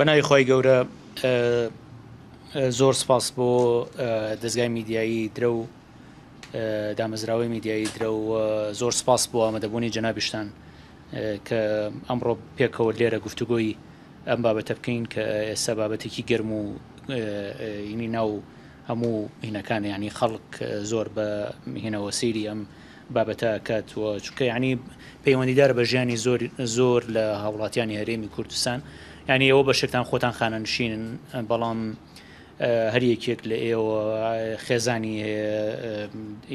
بەناوی خۆی گەورە زۆر سپاس بۆ دەستگای میدیایی درە و دامەزراوی میدیایی درە و زۆر سپاس بۆ ئامەدەبوونی جەنابیشتان کە ئەمڕۆ پێکەوە لێرە گفتوگۆی ئەم بابەتە بکەین کە ئێستا بابەتێکی گرم و ینی ناو هەموو هینەکان ینی خەڵک زۆر بە هینەوە سیری ئەم بابەتە کاتوە چکە ینی پەیوەندیدار بە ژیانی زۆر زۆر لە هاوڵاتیانی هەرێمی کوردستان ینی ئەوە بە شتان خۆتان خانەنشینن بەڵام هەر یەکێک لە ئێوە خێزانی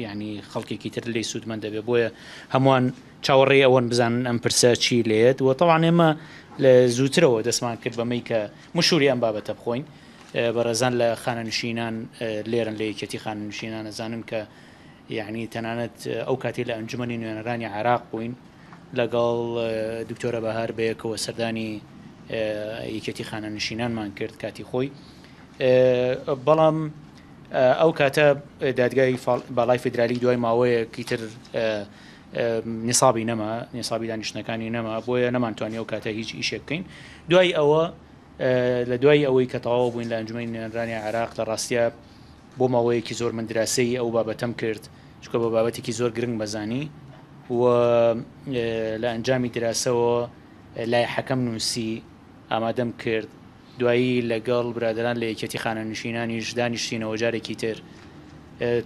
ینی خەڵکێکی تر لی سوودمە دەبێت بۆیە هەمووان چاوەڕێ ئەوەن بزان ئەم پرسە چی لێت وە تەوان ئێمە لە زووترەوە دەستمان کرد بەمەی کە مشوری ئەم بابەتە بخۆین بەڕێزان لە خانەنشینان لێرن لە یەکەتی خانەنشینان ئەزانن کە یعنی تەنانەت ئەو کاتی لە ئەنجمەی نوێنەرانی عراق بووین لەگەڵ دکتۆرە بەهار بەیەکەوە سەردانی یەکەتی خانە نشینانمان کرد کاتی خۆی بەڵام ئەو کاتە دادگای باڵای فدرالی دوای ماوەیەکی تر نسابی نەما نسابی دانیشتەکانی نەما بۆیە نەمانتوانی ئەو کاتە هیچ ئیشێک بکەین دوای ئەوە لە دوای ئەوەی کە تەواو بووین لە ئەنجمەی نێنرانی عراق لە ڕاستە بۆ ماوەیەکی زۆر مندراسی ئەو بابەتەم کرد چکە بە بابەتێکی زۆر گرنگ بەزانی و لە ئەنجامی دراسەوە لای حەکەم نووسی ئامادەم کرد دوایی لەگەڵ برادران لە یەکەتی خانە نوشینانیش دانیشتینەوە جارێکی تر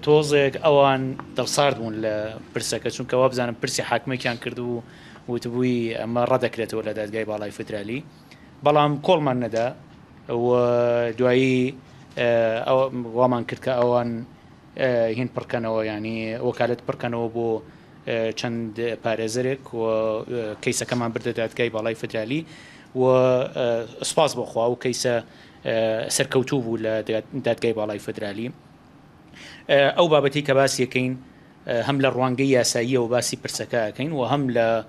تۆزێک ئەوان دڵسارد بوون لە پرسەکە چونکەوا بزانم پرسی حاکمێکیان کرد و وتبووی ئەمە ڕدەکرێتەوە لە دادگای باڵای فترالی بەڵام کۆڵمان نەدا دوایی وامان کرد کە ئەوان هین پڕکەنەوە ینی وەکالت پڕکەنەوە بۆ چەند پارێزرێک و کەیسەکەمان بردە دادگای باڵای فترالی و سپاس بۆخوا و کەیسە سەرکەوتوو بوو لە دادگای باڵای فدرالی ئەو بابەتی کە باس یەکەین هەم لە ڕوانگەی یاساییە و باسی پرسەکەکەین و هەم لە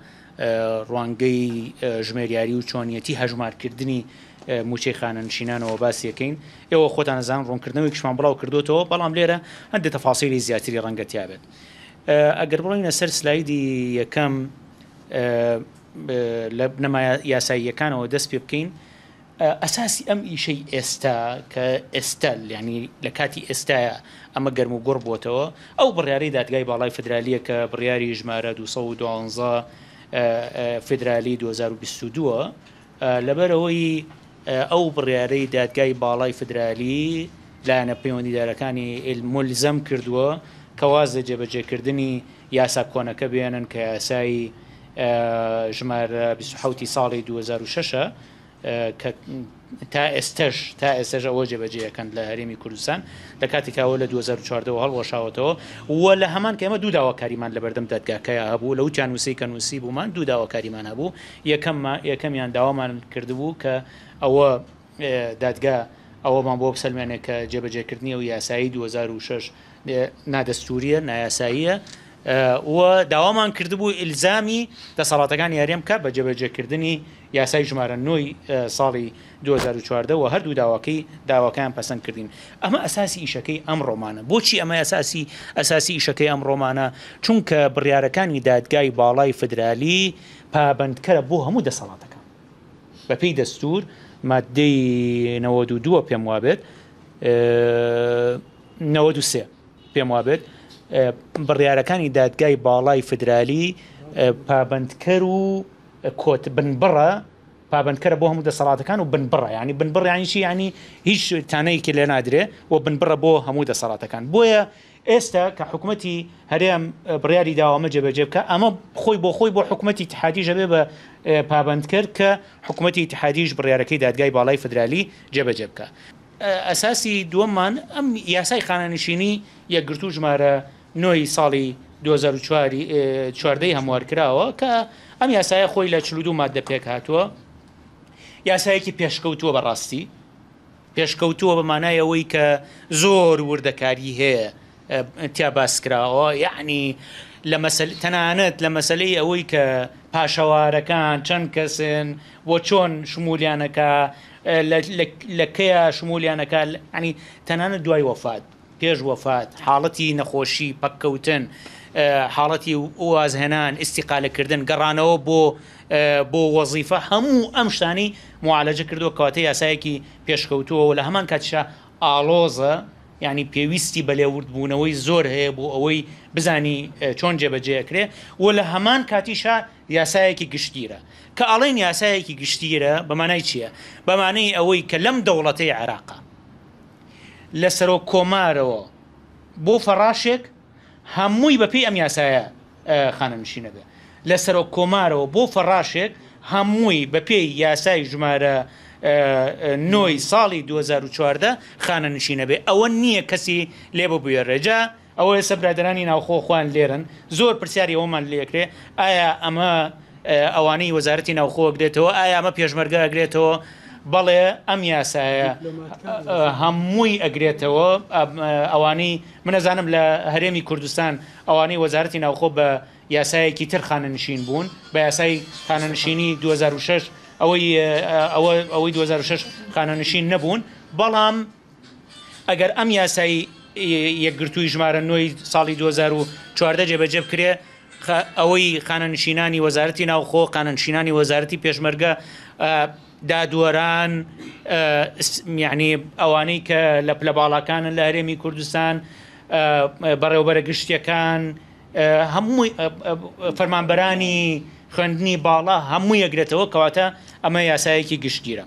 ڕوانگەی ژمێریاری و چۆنیەتی هەژمارکردنی موچەی خانەنشینانەوە باسیەکەین ئێوە خۆتان نزان ڕوونکردنەوەی کشمان بڵاو کردوتەوە بەڵام لێرە هەندێ تەفاسیری زیاتری ڕەنگەتیابێت ئەگەر بڵینە سەر سلایدی یەکەم لە بنەما یاساییەکانەوە دەست پێ بکەین ئەساسی ئەم ئیشەی ئێستا کە ئێستا ینی لە کاتی ئێستاە ئەمە گەرم و گۆڕ بۆتەوە ئەو بڕیاری دادگای باڵای فدرالیە کە بڕیاری ژمارە 2012 فدرالی 2022 لەبەرەوەی ئەو بڕیارەی دادگای باڵای فدرالی لایەنە پەیوەندیدارەکانی ئلمۆلیزەم کردووە کەوازە جێبەجێکردنی یاسا کۆنەکە بێنن کە یاسایی ژمارە 26 ساڵی 2006 تا ئێستش تا ئێستش ئەوە جێبەجێەکەن لە هەرێمی کوردستان لە کاتێکاوە لە 2014 هەڵوەشاوتەوە وە لە هەمان کەمە دوو داواکاریمان لە بەردەم دەدگاکەیە هەبوو لەو چانووسی کە نووسی بوومان دوو داواکاریمان هەبوو یەکەم یەکەمیان داوامان کردبوو کە ئەوە دادگا ئەوەمان بۆ بسەلمێنێک کە جێبەجێکردنی و یاسایی 2006 نادەستوریە نایاساییە وە داوامان کردبوو ئیلزامی دەسەڵاتەکان یاریێم کە بە جەبەجێکردنی یاسای ژمارە نوۆی ساڵی 2014 و هەردوو داواکەی داواکان پەسەند کردین ئەمە ئەساسی ئیشەکەی ئەم ڕۆمانە بۆچی ئەمە ئەساسی ئەساسی ئیشەکەی ئەم ڕۆمانە چونکە بڕیارەکانی دادگای باڵای فدرالی پابندکەرە بۆ هەموو دەسەڵاتەکان بەپی دەستور مادەی 92 پێم وابێت 93 پێم وابێت بڕیارەکانی دادگای باڵای فدرالی پابندکەر و کۆت بنبڕە پابندکەرە بۆ هەموو دەسەڵاتەکان و بنبڕە ینی بنبڕیانیشی ینی هیچ تانەیەکی لێ نادرێ و بنبڕە بۆ هەموو دەسەڵاتەکان بۆیە ئێستا کە حکوومەتتی هەرێم بڕیاری داوامە جێبەجێ بکە ئەمە خۆی بۆ خۆی بۆ حکوومەتتی تحادی ژەبێ بە پابند کرد کە حکوومەتتی تحادیش بڕیارەکەی دادگای باڵای فدرالی جێبەجێ بکە. ئەساسی دووەممان ئەم یاسای خانانشینی یەکگرتو ژمارە نۆی ساڵی 2014 هەموار کراوە کە ئەم یاسایە خۆی لە چلودو مادە پێک هاتووە یاسایەکی پێشکەوتووە بەڕاستی پێشکەوتووە بە مانایەوەی کە زۆر وردەکاری هەیە تیا باسکراوە یعنی لە تەنانەت لە مەسلەی ئەوەی کە پاشەوارەکان چەند کەسن بۆ چۆن شمولیانەکە لە کەیە شمولیانەکە ئەنی تەنانە دوای وەفات پێش وەفات حاڵەتی نەخۆشی پەککەوتن حاڵەتی وازهێنان استیقالەکردن گەڕانەوە بۆ بۆ وەزیفە هەموو ئەم شتانی معالەجە کردووە کەواتە یاسایەکی پێشکەوتووە لە هەمان کاتشە ئالۆزە ینی پێویستی بە لێوردبوونەوەی زۆر هەیە بۆ ئەوەی بزانی چۆن جێبەجێکرێ و لە هەمان کاتیشا یاسایەکی گشتیرە کە ئاڵین یاسایەکی گشتیرە بەمانای چییە؟ بەمانەی ئەوەی کە لەم دەوڵەتی عراقە لە سەرۆ کۆمارەوە بۆ فەڕاشێک هەمووی بەپی ئەم یاسایە خانەنشینەبێ لە سەرۆ کۆمارەوە بۆ فەڕاشێک هەمووی بە پێی یاسای ژمارە نۆی ساڵی 2014 خانە نشینە بێ ئەوە نییە کەسی لێبە بووە ڕێجا ئەوە لەسە برادرانی ناوخۆخواان لێرن زۆر پرسیاری ئەومان لێکرێ ئایا ئەمە ئەوانەی وەزارەتی ناوخۆ گرێتەوە ئایا ئەمە پێشمەرگە ئەگرێتەوە بەڵێ ئەم یاسایە هەمووی ئەگرێتەوە ئەوانی منەزانم لە هەرێمی کوردستان ئەوانەی وەزارەتی ناوخۆ بە یاسایەکی تر خانەنشین بوون بە یاسای خانەنشینی 2006 ئەوەی ئەوەی 2006 خانەنشین نەبوون بەڵام ئەگەر ئەم یاسایی یەکگرتووی ژمارە نوۆی ساڵی 2014 جێبەجێ بکرێ ئەوەی خانەنشینانی وەزارەتی ناوخۆ قانەنشینانی وەزارەتی پێشمەرگە دادوەران میعنی ئەوانەی کە لە پلە باڵاکانن لە هەرێمی کوردستان بەڕێوبەرە گشتیەکان هەمووی فەرمانبەرانی خوێندنی باڵا هەموو یەگرێتەوە کەواتە ئەمە یاسایەکی گشتگیرە.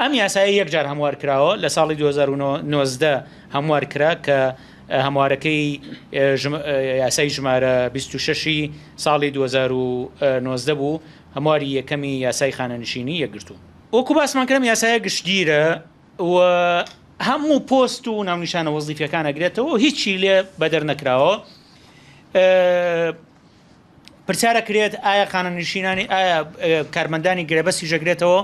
ئەم یاسایی یەکجار هەموار کراوە لە ساڵی 2009 هەموار کرا کە هەموارەکەی یاسای ژمارە 26 ساڵی 2009 بوو هەمواری یەکەمی یاسای خانەنشینی یەگرتو وەکو باسمان کرم یاسایە گشتگیرە و هەموو پۆست و ناونیشانە وەزیفەکان ئەگرێتەوە هیچی لێ بەدەر نەکراوە پرسیارە کرێت ئایا خانەنشینانی ئایا کارمەندانی گرێبەسی ژەگرێتەوە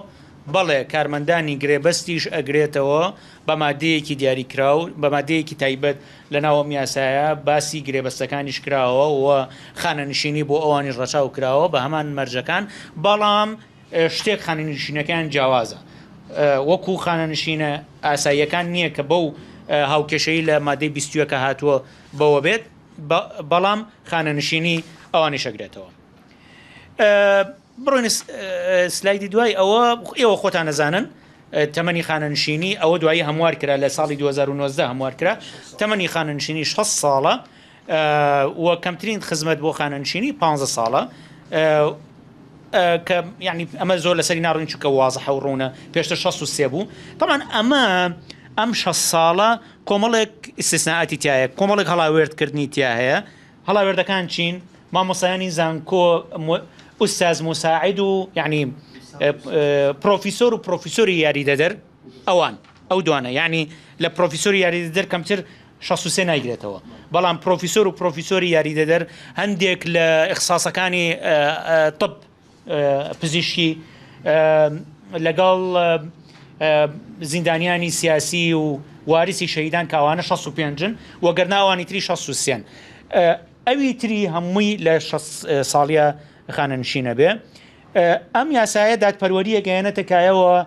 بەڵێ کارمەندانی گرێبەستیش ئەگرێتەوە بە مادەیەکی دیاریکرااو بە مادەیەکی تایبەت لە ناوەم یاسایە باسی گرێبەستەکانیش کراوە و خانەنشینی بۆ ئەوانی ڕەچاو کراوە بە هەمان مەرجەکان بەڵام شتێک خانەنشینەکان جیاوازە وەکو خانەنشینە ئاساییەکان نییە کە بەو هاوکێشەی لە مادەی بیستوەکە هاتووە بەوە بێت بەڵام خانەنشینی ئەوانی شەگرێتەوە. بڕۆین سلایدی دوای ئەوە ئێوە خۆتان نەزانن تەمەنی خانەنشینی ئەوە دوایی هەموار کرا لە ساڵی 2009 هەموار کرا تەمەنی خانەنشینی 6 ساڵە وە کەمترین خزمەت بۆ خانەنشینی 15 ساڵە کە ینی ئەمە زۆر لەسەری ناڕین چکە وازە حەوڕونە پێشتر 16 بوو تامان ئەمە ئەم 6 ساڵە کۆمەڵێک ئیسسناعاتی تایە کۆمەڵێک هەڵاوێردکردنی تیا هەیە هەڵاوێردەکان چین مامۆسایانی زانکۆ ئوستاز مساعد و یعنی پرۆفیسۆر و پرۆفیسۆری یاری دەدەر ئەوان ئەو دوانە یعنی لە پرۆفیسۆری یاری دەدەر کەمتر 16 نایگرێتەوە بەڵام پرۆفیسۆر و پرۆفیسۆری یاری دەدەر هەندێک لە ئەخساسەکانی تب پزیشکی لەگەڵ زیندانیانی سیاسی و وارسی شەیدان کاوانە 65 وەگەرناوانی تری 16 ئەوی تری هەمووی لە ساڵە خانە نشینە بێ اه، ئەم یاسایە دادپەروەریە گەیانە تکایەوە اه،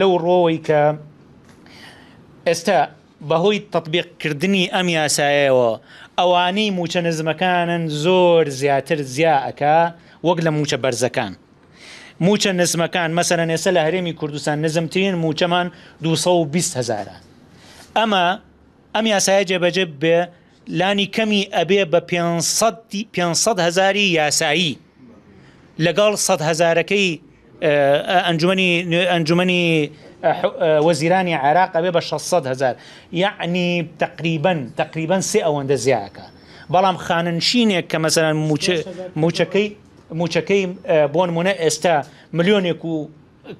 لەو ڕۆەوەی کە ئێستا بەهۆی تطبیقکردنی ئەم یاسایەوە ئەوانەی موچە نزمەکانن زۆر زیاتر زیاعەکە وەک لە موچە بەرزەکان. موچە نزمەکان مەسەرە نێسە لە هەرێمی کوردستان نزمترین موچەمان 220 هزارە. ئەمە ئەم یاسایە جێبەجێ بێ لانی کەمی ئەبێ بە 500 هزاری یاسایی لقال صد هزاركي آه، آه، انجمني انجمني آه، وزيراني عراق ابي بش صد هزار يعني تقريبا تقريبا سي سێ ئەوەندە بلام بەڵام خاننشینێک کە موشكي موشكي بون بۆن استا مليون ملیۆنێک و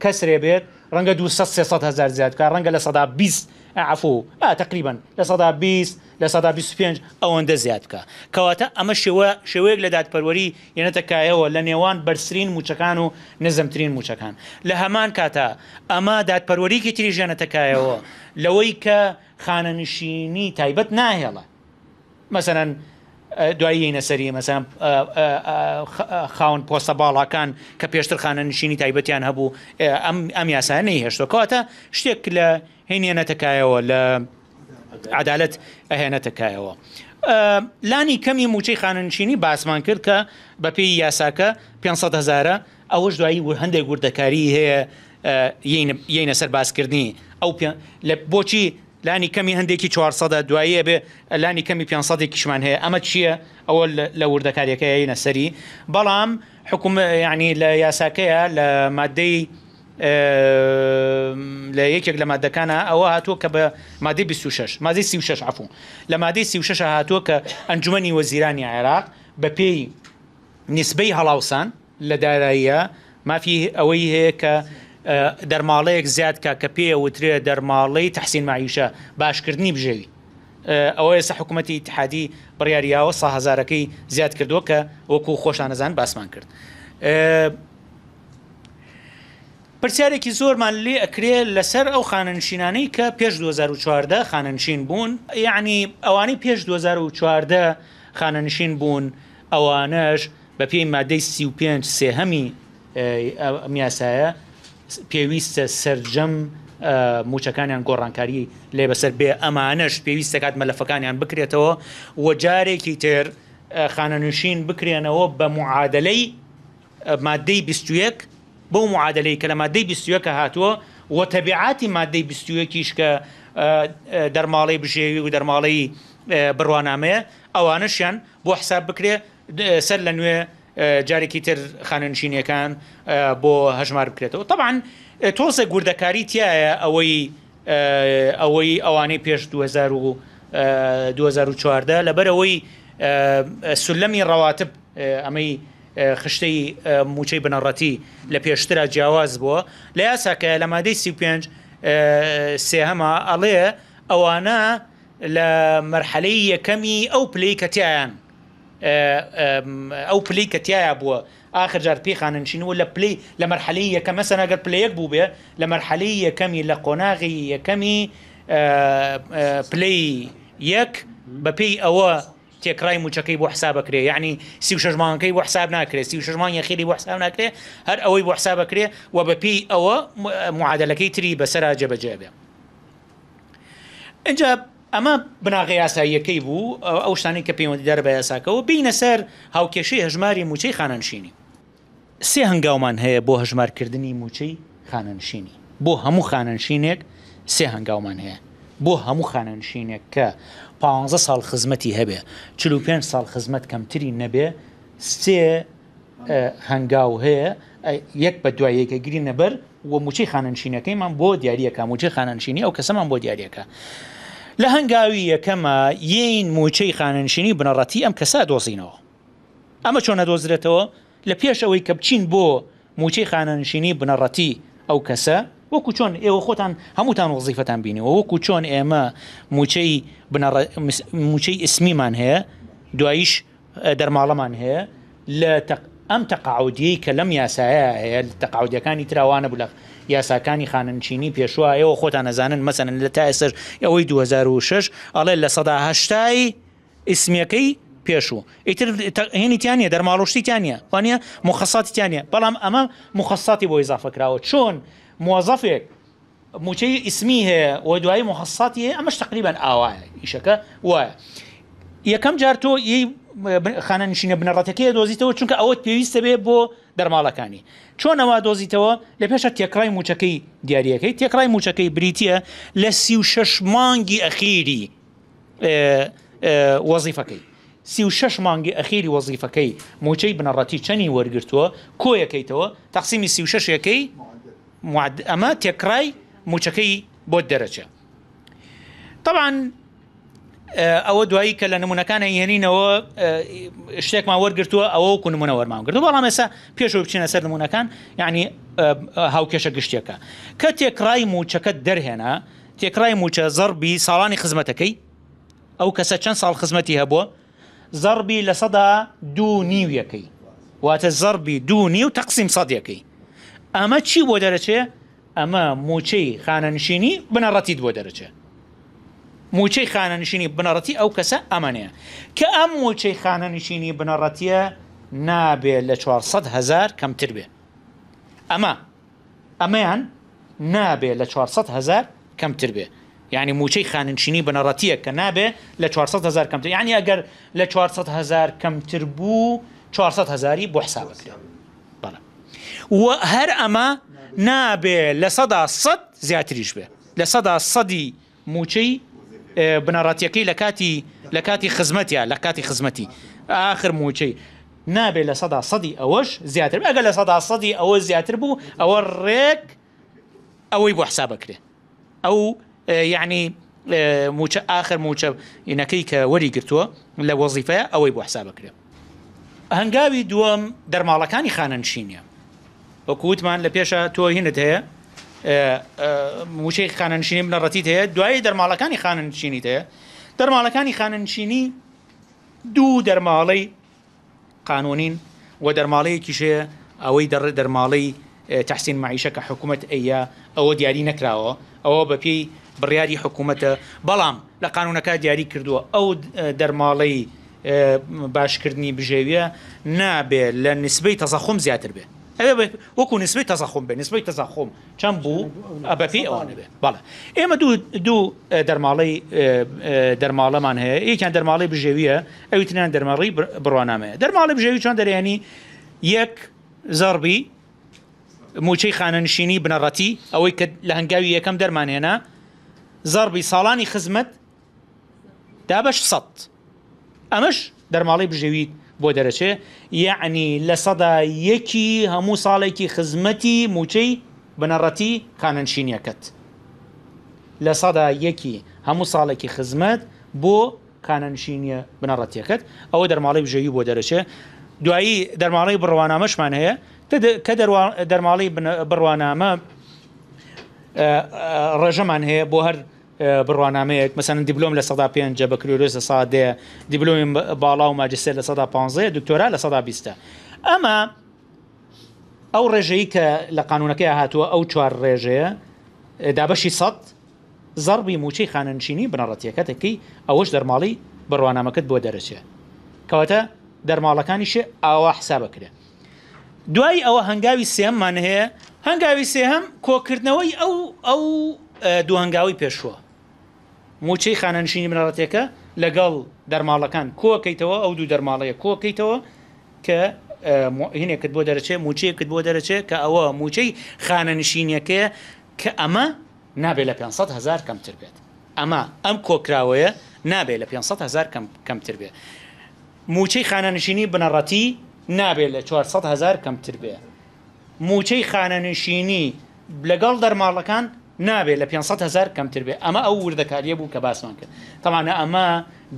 کەسرێ بێت ڕەنگە 200 هزار زیاد کە رنگ لە سەدا 20 عفو تقریبان لە سەدا 20 لە سەدا 25 ئەوەندە زیاد بکە کەواتە ئەمە شێوە شێوەیەک لە دادپەروەری یەنەتەکایەوە لە نێوان بەرسرین موچەکان و نزمترین موچەکان لە هەمان کاتە ئەمە دادپەروەریکی تری ژێنەتەکایەوە لەوەی کە خانەنشینی تایبەت ناهێڵە مەسەرەن دوایی نەسەری مەسەم خاون پۆستە باڵاکان کە پێشتر خانە نشینی تایبەتیان هەبوو ئەم یاسانەی هێشتەکەواتە شتێک لە هێنێنەتەکایەوە لە عدالت ئەهێنەتەکایەوە. لانی کەمی موچەی خاننشینی باسمان کرد کە بە پێی یاساکە 500 هزارە ئەوەش دوایی هەندێک گوردەکاری هەیە یینە سەر باسکردنی ئەو بۆچی لانی کەمی هەندێکی 400 دوایی به لانی کەمی 500 اما چیه اول چییە ئەوە که وردەکاریەکەی سری بەڵام حکوم یعنی لا یاساکەیە لە مادەی لە یەکێک لە مادەکانە او هاتو کە به مادی 26 مادی 36 عفوو لە مادی 36 هاتو کە انجمنی وەزیرانی عراق به پی نسبی هلاوسان لە داراییە مافی ئەوەی هەیە دەرماڵەیەک زیاد کا کە پێ وترێ دەرماڵەی تحسین ماعیشە باشکردنی بژێوی ئەوە ێستا حکوومەتتی تحادی بڕیاریاوە ساهزارەکەی زیاد کردووە کە وەکو خۆشانەزان باسمان کرد. پرسیارێکی زۆرمان لێ ئەکرێ لەسەر ئەو خانەنشینانەی کە پێش 2014 خانەنشین بوون یعنی ئەوانەی پێش 2014 خانەنشین بوون ئەوانەش بە پێی مادەی 35 سێهەمی میاسایە پێویستە سرجەم موچەکانیان گۆڕانکاری لێ بەسەر بێ ئەمانەش پێویستە کات مەلەفەکانیان بکرێتەوە وە جارێکی تر خانە نووشین بکرێنەوە بە معادلەی مادەی 21 بۆ معادلەی کە لە مادەی 21کە هاتووە وە تەبیعاتی مادەی 21کیش کە دەرماڵی بژێوی و دەرماڵی بڕوانامەیە ئەوانەشیان بۆ حساب بکرێ سەر لە نوێ جارێکی تر خاننشینەکان بۆ هەژمار بکرێتەوە طبعاان تۆزە گوردەکاری تایە ئەوەی ئەوەی ئەوانەی پێش 2014 لەبەرەوەی سلەمی ڕەواتب ئەمەی خشتەی موچەی بنەڕەتی لە پێشترا جیاواز بووە لە یاساکە لە مادەی سی پێنج سێهەما ئەڵێ ئەوانە لە مەرحەلەی یەکەمی ئەو پلەی کەتیایان او بلي كتيا بوا اخر جار بي خان شنو ولا بلي لمرحليه كما مثلا قد بلي يكبو بها لمرحليه كمي لقناغي كمي بلي يك ببي او تێکرای موچەکەی بۆ حساب بکرێ یعنی سی و شژمانەکەی بۆ حساب ناکرێ سی و شژمان یەخیری بو حسابنا كري هر اوي بو حسابك ري وببي او معادله كي تري بسرا جبه جابه اینجا ئەمە بناغی یاساییەکەی بوو ئەو شتانی کە پەیوەندیدار بە یاساکەەوە بینە سەر هاوکێشەی هەژماری موچەی خانەنشینی سێ هەنگاومان هەیە بۆ هەژمارکردنی موچەی خانەنشینی بۆ هەموو خانەنشینێک سێ هەنگاومان هەیە بۆ هەموو خانەنشینێک کە 15 ساڵ خزمەتی هەبێ 45 ساڵ خزمەت کەمتری نەبێ سێ هەنگاو هەیە یەک بە دوای یەکەگیری نەبەر و موچەی خانەنشینەکەیمان بۆ دیارریەکە موچەی خانەنشینی ئەو کەسەمان بۆ دیارریەکە. لە هەنگاوی یەکەمە یین موچەی خاننشینی بنەڕەتی ئەم کەسا دۆزینەوە ئەمە چۆنە دۆزرێتەوە لە پێش ئەوەی کە بچین بۆ موچەی خاننشینی بنەڕەتی ئەو کەسە وەکو چۆن ئێوە خۆتان هەمووتان وەزیفەتان بینیەوە وەکو چۆن ئێمە موچەی موچەی ئسمیمان هەیە دواییش دەرماڵەمان هەیە لە ئەم تەقاعودیەی کە لەم یاسایە هەیە تەقاودیەکانی تراوانە بوو لە یاساکانی خاننشینی پێشوە ئێوە خۆتان نەزانن مەسەن لە تا ئێسەر ئەوەی 2006 ئەڵێ لە سەداهشتایی ئیسمیەکەی پێشوو ئیتر هێنیتیانە دەرماڵشتیتیانە وانە مخصاتیانە بەڵام ئەمە مخصاتی بۆ اضافەکراوە چۆن موظفێک موچەی ئیسمی هەیە و دوایی مخصاتی هەیە ئەمەش تقریبان ئاواە ئیشەکە وایە. یەکەم جار تۆ ئی خانە نشینە بنەڕەتەکەی دۆزیتەوە چونکە ئەوەت پێویستە بێ بۆ دەرماڵەکانی چۆنەوە دۆزیتەوە لە پێشە تێکڕای موچەکەی دیارریەکەی تێکڕای موچەکەی بریتە لە سی و شش مانگی ئەخیری وەزیفەکەی سی و شش مانگی ئەخیری وەزیفەکەی موچەی بنەڕەتی چەنی وەرگرتووە کۆیەکەیتەوە تەقسیمی سی و شەشەکەی ئەمە تێکڕای موچەکەی بۆ دەرەچە. طبعا ئەوە دوایی کە لە نمونونەکانە هێنینەوە شتێکمان وەرگتووە ئەوە کو نمونە وەرمان گرت بەڵام ئێسا پێش بچینە سەر نمونونەکان یعنی هاوکێشە گشتێکە کە تێکڕای موچەکەت دەرهێنا تێکڕای موچە زەربی ساڵانی خزمەتەکەی ئەو کەسە چەند ساڵ خزمەتی هەبووە زەربی لە سەدا دوو نیویەکەی واتە زەربی دوو نیو تەقسیم سەدیەکەی ئەمە چی بۆ دەرەچێ ئەمە موچەی خانەنشینی بنەڕەتیت بۆ دەرەچێت خانه موچەی خانەنشینی بنەڕەتی ئەو کەسە ئەمەنەیە کە ئەم موچەی خانەنشینی بنەڕەتیە نابێت لچوار صد هزار کەمتر بێ ئەمە ئەمەیان نابێت لچوار صد هزار کم کەمتر يعني مو شيء خان نشيني بنراتيه كنابه ل 400 هزار كم يعني ئەگەر ل 400 هزار كم تربو 400 بو حسابك بلا وهر اما نابه ل لە صد سەد زیاتریش ل لە سەدا مو شيء بنەڕاتیەکەی لە کاتی لە کاتی خزمەتیە لە کاتی خزمەتی آخر موچەی نابێت لە سەدا سەدی ئەوەش زیاتر ئەگە لە سەدا سەدی ئەوە زیاتر بوو ئەوە ڕێک ئەوەی بۆ حسا بکرێ ئەو یعنی موچە آخر موچە ینەکەی کە وەری گرتووە لە وەزیفەیە ئەوەی بۆ حسا بکرێ هەنگاوی دووەم دەرماڵەکانی خانەنشینە وەکووتمان لە پێشە تۆ هینت هەیە موچەی خانەنشینی بنەڕەتیت هەیە دوایی دەرماڵەکانی خانەنشینیت هەیە دەرماڵەکانی خانەنشینی دوو دەرماڵەی قانونین و دەرماڵەیەکیشەیە ئەوەی دەڕێ دەرماڵەی تحسین معیشەکە حکوومەت ئەیە ئەوە دیاری نەکراوە ئەوە بە پێی بڕیاری حکوومەتە بەڵام لە قانونەکە دیاری کردووە ئەو دەرماڵەی باشکردنی بژێویە نابێت لە نسبەی تەزەخۆم زیاتر بێت ئەوێ وەکو نسبەی تەزەخۆم بێ نسبەی تەزەخۆم چەند بوو ئەبەپی ئەوان بێ باڵە ئێمە دوو دوو دەرماڵی دەرماڵەمان هەیە یەکیان دەرماڵی بژێویە ئەویتنیان دەرماڵی بڕوانامەیە دەرماڵی بژێوی چۆن دەریانی یەک زەربی موچەی خانەنشینی بنەڕەتی ئەوەی کە لە هەنگاوی یەکەم دەرمانێنا زەربی ساڵانی خزمەت دابش سە ئەمەش دەرماڵی بژێویت بۆ دەرەچێ یعنی لە سەدا یەکی هەموو ساڵێکی خزمەتی موچەی بنەڕەتی کانەنشینیەکەت لە سەدا یەکی هەموو ساڵێکی خزمەت بۆ کانەنشینیە بنەڕەتیەکەت ئەوە دەرماڵی بژەوی بۆ دەرەچێ دوایی دەرماڵی بڕوانامەشمان هەیە کە دەرماڵی بڕوانامە ڕێژەمان هەیە بۆ هەر بڕوانامەیەک مەسەن دیبلۆم لە سەدا پێنج بە کللورۆز لە سادێ دیبلۆمی باڵا و ماجسێ لە سەدا پ دکتۆرا لە سەدا بیستە ئەمە ئەو ڕێژەی کە لە قانونەکەی هاتووە ئەو چوار ڕێژەیە دابەشی سەد زەربی موچەی خاننشینی بنەڕەتیەکەتەکەی ئەوەش دەرماڵی بڕوانامەکەت بۆ دەرەچێت کەواتە دەرماڵەکانیشە ئاوا حسا بکرێ دوای ئەوە هەنگاوی سێممان هەیە هەنگاوی سێهم کۆکردنەوەی ئەو ئەو دوهنگاوی پێشوە موچەی خانەنشینی منەڵەتێکە لەگەڵ دەرماڵەکان کۆکەیتەوە ئەو دوو دەرماڵەیە کۆکەیتەوە کە هینێکت بۆ دەرەچێت موچەیەکت بۆ دەرەچێت کە ئەوە موچەی خانەنشینەکەیە کە ئەمە نابێت لە 500 هزار کەمتر بێت ئەمە ئەم کۆکراوەیە نابێت لە 500 هزار کەمتر بێت موچەی خانەنشینی بنەڕەتی نابێت لە 400 هزار کەمتر بێت موچەی خانەنشینی لەگەڵ دەرماڵەکان نابێت لە 500 هزار کەمتر بێ ئەمە ئەو وردەکاریە بوو کە باسمان کرد تەمانە ئەمە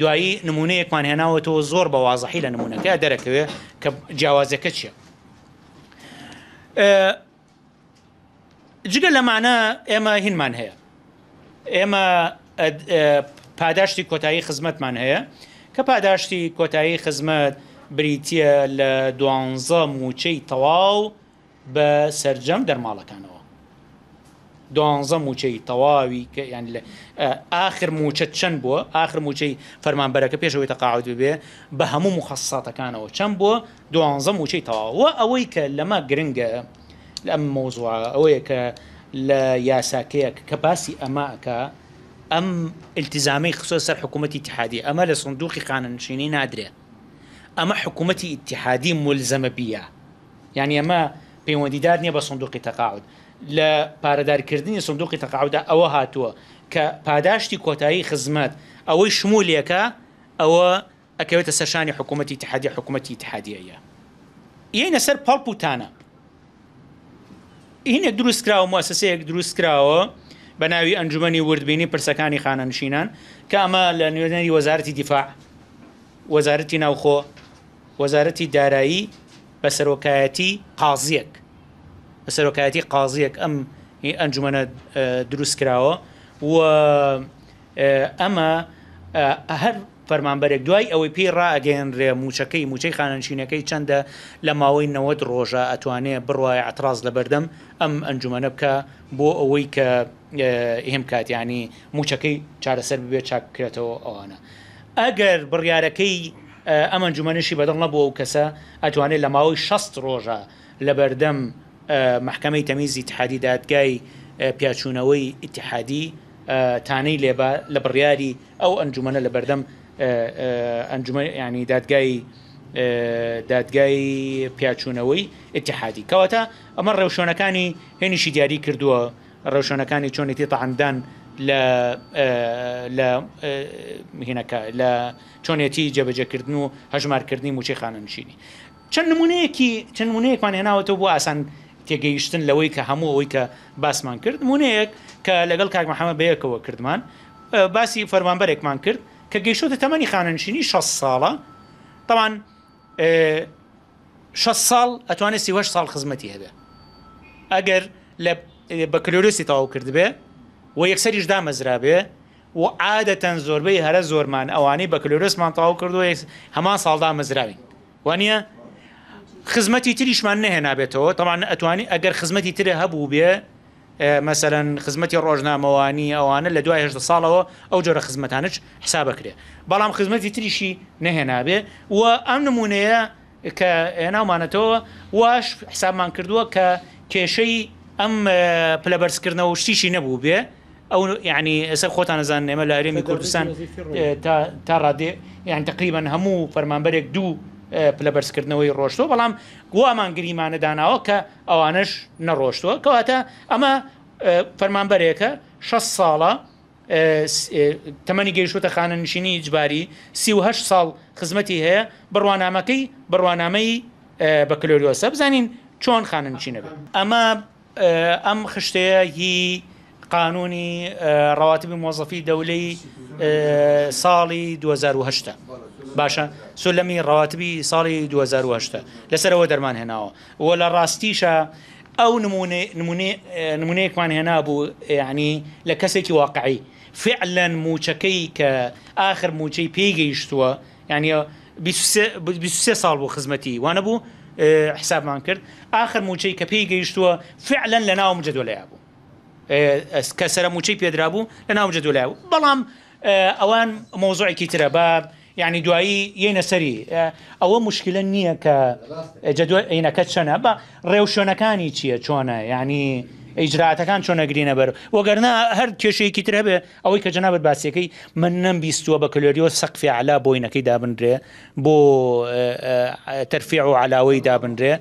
دوایی نمونەیەکمان هێناوەتەوە زۆر بە وازەحی لە نمونونەکە دەرەکەوێت کە جیاوازەکە چییە جگە لەمانە ئێمە هینمان هەیە ئێمە پاداشتی کۆتایی خزمەتمان هەیە کە پاداشتی کۆتایی خزمەت بریتە لە دوانزە موچەی تەواو بە سرجەم دەرماڵەکانەوە دوانزە موچه تواوی که یعنی آخر موچه چەند بو آخر موچەی فەرمانبەرەکە پێشەوەی تەقاعد بێ بە هەموو مخصاتەکانەوە چەند بووە دوانزە موچەی تەواوە ئەوەی کە لەمە گرنگە ئەم لما ئەوەیە کە لە یاساکەیەک که باسی ئەماکە ئەم التزامی خصوە سەر حکوومەتی تحادی اما لصندوق سندوقی خاننشینی نادره اما حکوومەتی ئتحادی ملزەمە بیە یعنی ئەمە پەیوەندیدار نییە بە سندوقی تقاعد لە پارەدارکردنی سندوقی تەقاودا ئەوە هاتووە کە پاداشتی کۆتایی خزمەت ئەوەی شمولیەکە ئەوە ئەکەوێتە سەرشانی حکوومەتی تحادی حکوومەتی تحادیەیە یینە سەر پاڵپوتانە هینە دروست کراوە موسسەیەک دروست کراوە بە ناوی ئەنجومی وردبینی پرسەکانی خانەنشینان کە ئەمە لە نوێنەری وەزارەتی دیفاع وەزارەتی ناوخۆ وەزارەتی دارایی بە سەرۆکایەتی قازیەک بە سەرۆکایەتی قازیەک ئەم ئەنجومەنە دروست کراوە و ئەمە هەر فەرمانبەرێک دوای ئەوەی پێی ڕاگەێنرێ موچەکەی موچەی خانەنشینەکەی چەندە لە ماوەی نەوەت ڕۆژە ئەتوانێت بڕواە ئەتراز لە بەردەم ئەم ئەنجومەنە بکە بۆ ئەوەی کە هێم کاتیانی موچەکەی چارەسەر ببێت چاکرێتەوە ئەوانە ئەگەر بڕیارەکەی ئەمەنجومەنشی بەدڵ نەبووە و کەسە ئەتوانێت لە ماوەی 6 ڕۆژە لە بەردەم محکەمەی تەمیزی تحادی دادگای پیاچوونەوەی ئتحادی تانەی لێبا لە بڕیاری ئەو ئەنجومەنە لە بەردەم ئەنجومە ینی دادگای دادگای پیاچوونەوەی ئتحادی کەواتە ئەمە ڕێوشۆنەکانی هێنیشی دیاری کردووە ڕێوشۆنەکانی چۆنێتی تەعاندان لە هێنەکە لە چۆنێتی جێبەجەکردن و هەژمارکردنی موچی خانەنشینی چەند نمونەیەکی چەند نمونەیەکمان هێناوەەوە بۆ ئاسان تێگەیشتن لەوەی کە هەموو ئەوەی کە باسمان کرد مونەیەک کە لەگەڵ کاک محەممە بەیەکەوە کردمان باسی فەرمانبەرێکمان کرد کە گەیشتە تەمەنی خانەنشینی 6 ساڵە تاوان 6 ساڵ ئەتوانێت سیوەش ساڵ خزمەتی هەبێ ئەگەر لە بەکلۆرسی تاو کرد بێ و یەکسەریش دامەزرا بێ و عادەتەن زۆربەی هەرە زۆرمان ئەوانەی بەکلۆرسمان تاو کردو هەمان ساڵدا مەزراوین وانە خزمەتی تریشمان نهێنابێتەوە تەوان ئەتوانی ئەگەر خزمەتی ترە هەبوو بێ مەسەرەن خزمەتی ڕۆژنامەوانی ئەوانە لە دوای هێشت ساڵەوە ئەو جۆرە خزمەتانش حسابەکرێ بەڵام خزمەتی تریشی نەهێنابێ و ئەم نمونەیە کە ناومانەتەوە واش حسابمان کردووە کە کێشەی ئەم پلەبەرزکردنەوە شتیشی نەبوو بێ ئەو یعنی ئەسەر خۆتان نەزان ئێمە لە ئەرێمی کوردستان تا ڕادێ یان تقریبان هەموو فەرمانبەرێک دوو پلە بەرزکردنەوەی ڕۆشتۆ بەڵام گوامان گریمانە داناوە کە ئەوانش نەڕۆشتووە کەواتە ئەمە فەرمانبەرێکە 6 ساڵە تەمەنی گەیشتە خانە نشینی ئجباری سیه ساڵ خزمەتی هەیە بڕوانامەکەی بڕوانامەی بە کلۆریۆسە بزانین چۆن خانە نشینە بێت ئەمە ئەم خشتەیە هی قانونی ڕاواتبی مۆزەفی دەولەی ساڵی 2010. باشە سلەمی ڕاتبی ساڵی 2010 لەسەرەوە دەرمان هێناوە وە لە ڕاستیشە ئەو نمونەیەکمان هێنا بوو یعنی لە کەسێکی واقعی فعلەن موچەکەی کە آخر موچەی پێیگەیشتووە يعني بس ساڵ بۆ خزمەتی وانە بوو اه، حسابمان کرد آخر موچەی کە پێی گەیشتووە فعلەن لە ناو مجدولەیە بوو اه، کە سەرە موچەی پێدرابوو لە ناو مجدولای بوو بەڵام اه، ئەوان مۆزوعێکی ترە بە یعنی دوایی یەنە سەری ئەوە مشکلە نییە کە عینەکە چەنە بە ڕێوشۆنەکانی چییە چۆنە ینی ئیجراتەکان چۆنە گرینە بەر وەگەرنا هەر کێشەیەکی ترەبێ ئەوەی کە جەنابەت باسیەکەی من نم بیستوە بە کلۆریۆ سەقفی علا بۆینەکەی دابدرێ بۆ تەرفیع و علاوەی دابدرێ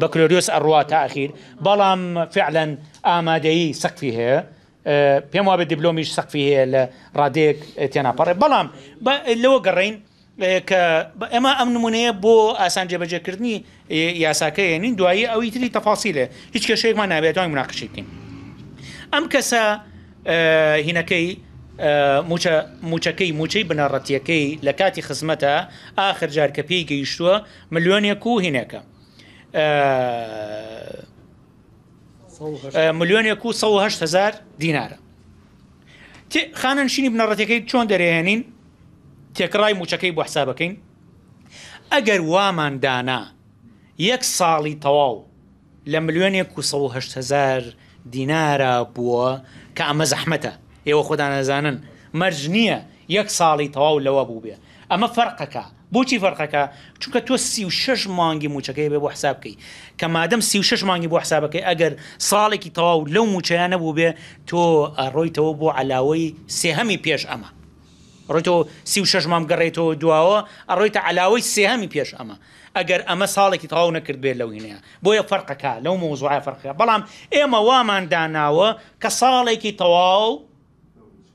بە کلۆریۆس ئەڕوا تاخیر بەڵام فعلەن ئامادەیی سەقفی هەیە پێم وابێت دیبلۆمیش سەقفی هەیە لە ڕادێک تێناپەڕێ بەڵام لەوە گەڕین کە ئێمە ئەم نمونەیە بۆ ئاسان جێبەجێکردنی یاساکەی نین دوایی ئەوی تری تەفاسیلێ هیچ کەشێکمان نابێتوان مناقشی بکەین ئەم کەسە هینەکەی موچەکەی موچەی بنەڕەتیەکەی لە کاتی خزمەتە ئاخر جارکە پێی گەیشتووە ملیۆنێک و هینەکە ملیۆنێک و 1 هزار دینارە خانە نشینی بنەڕەتەکەی چۆن دەرێنین تێکڕای موچەکەی بۆ حسا بەکەین ئەگەر وامان دانا یەک ساڵی تەواو لە ملیۆنێک و هزار دینارە بووە کە ئەمە زەحمەتە ئێوە خۆدانەزانن مەرج نییە یەک ساڵی تەواو لەوە بوو بێ ئەمە فەرقەکە بۆچی فەرقەکە چونکە تۆ سی و شش مانگی موچەکەی بێ بۆ حسابکەی کە مادەم سی و شش مانگی بۆ حسابەکەی ئەگەر ساڵێکی تەواو لەو موچیانە بوو بێ تۆ ڕۆیتەوە بۆ علاوەی سێهەمی پێش ئەمە ڕۆیتەوە سی و شش مام گەڕێتەوە دواوە ئەڕۆیتە علاوەی سێهەمی پێش ئەمە ئەگەر ئەمە ساڵێکی تەواو نەکرد بێت لەوینەیە بۆیە فەرقەکە لەو مۆزوعە فەرقەکە بەڵام ئێمە وامان داناوە کە ساڵێکی تەواو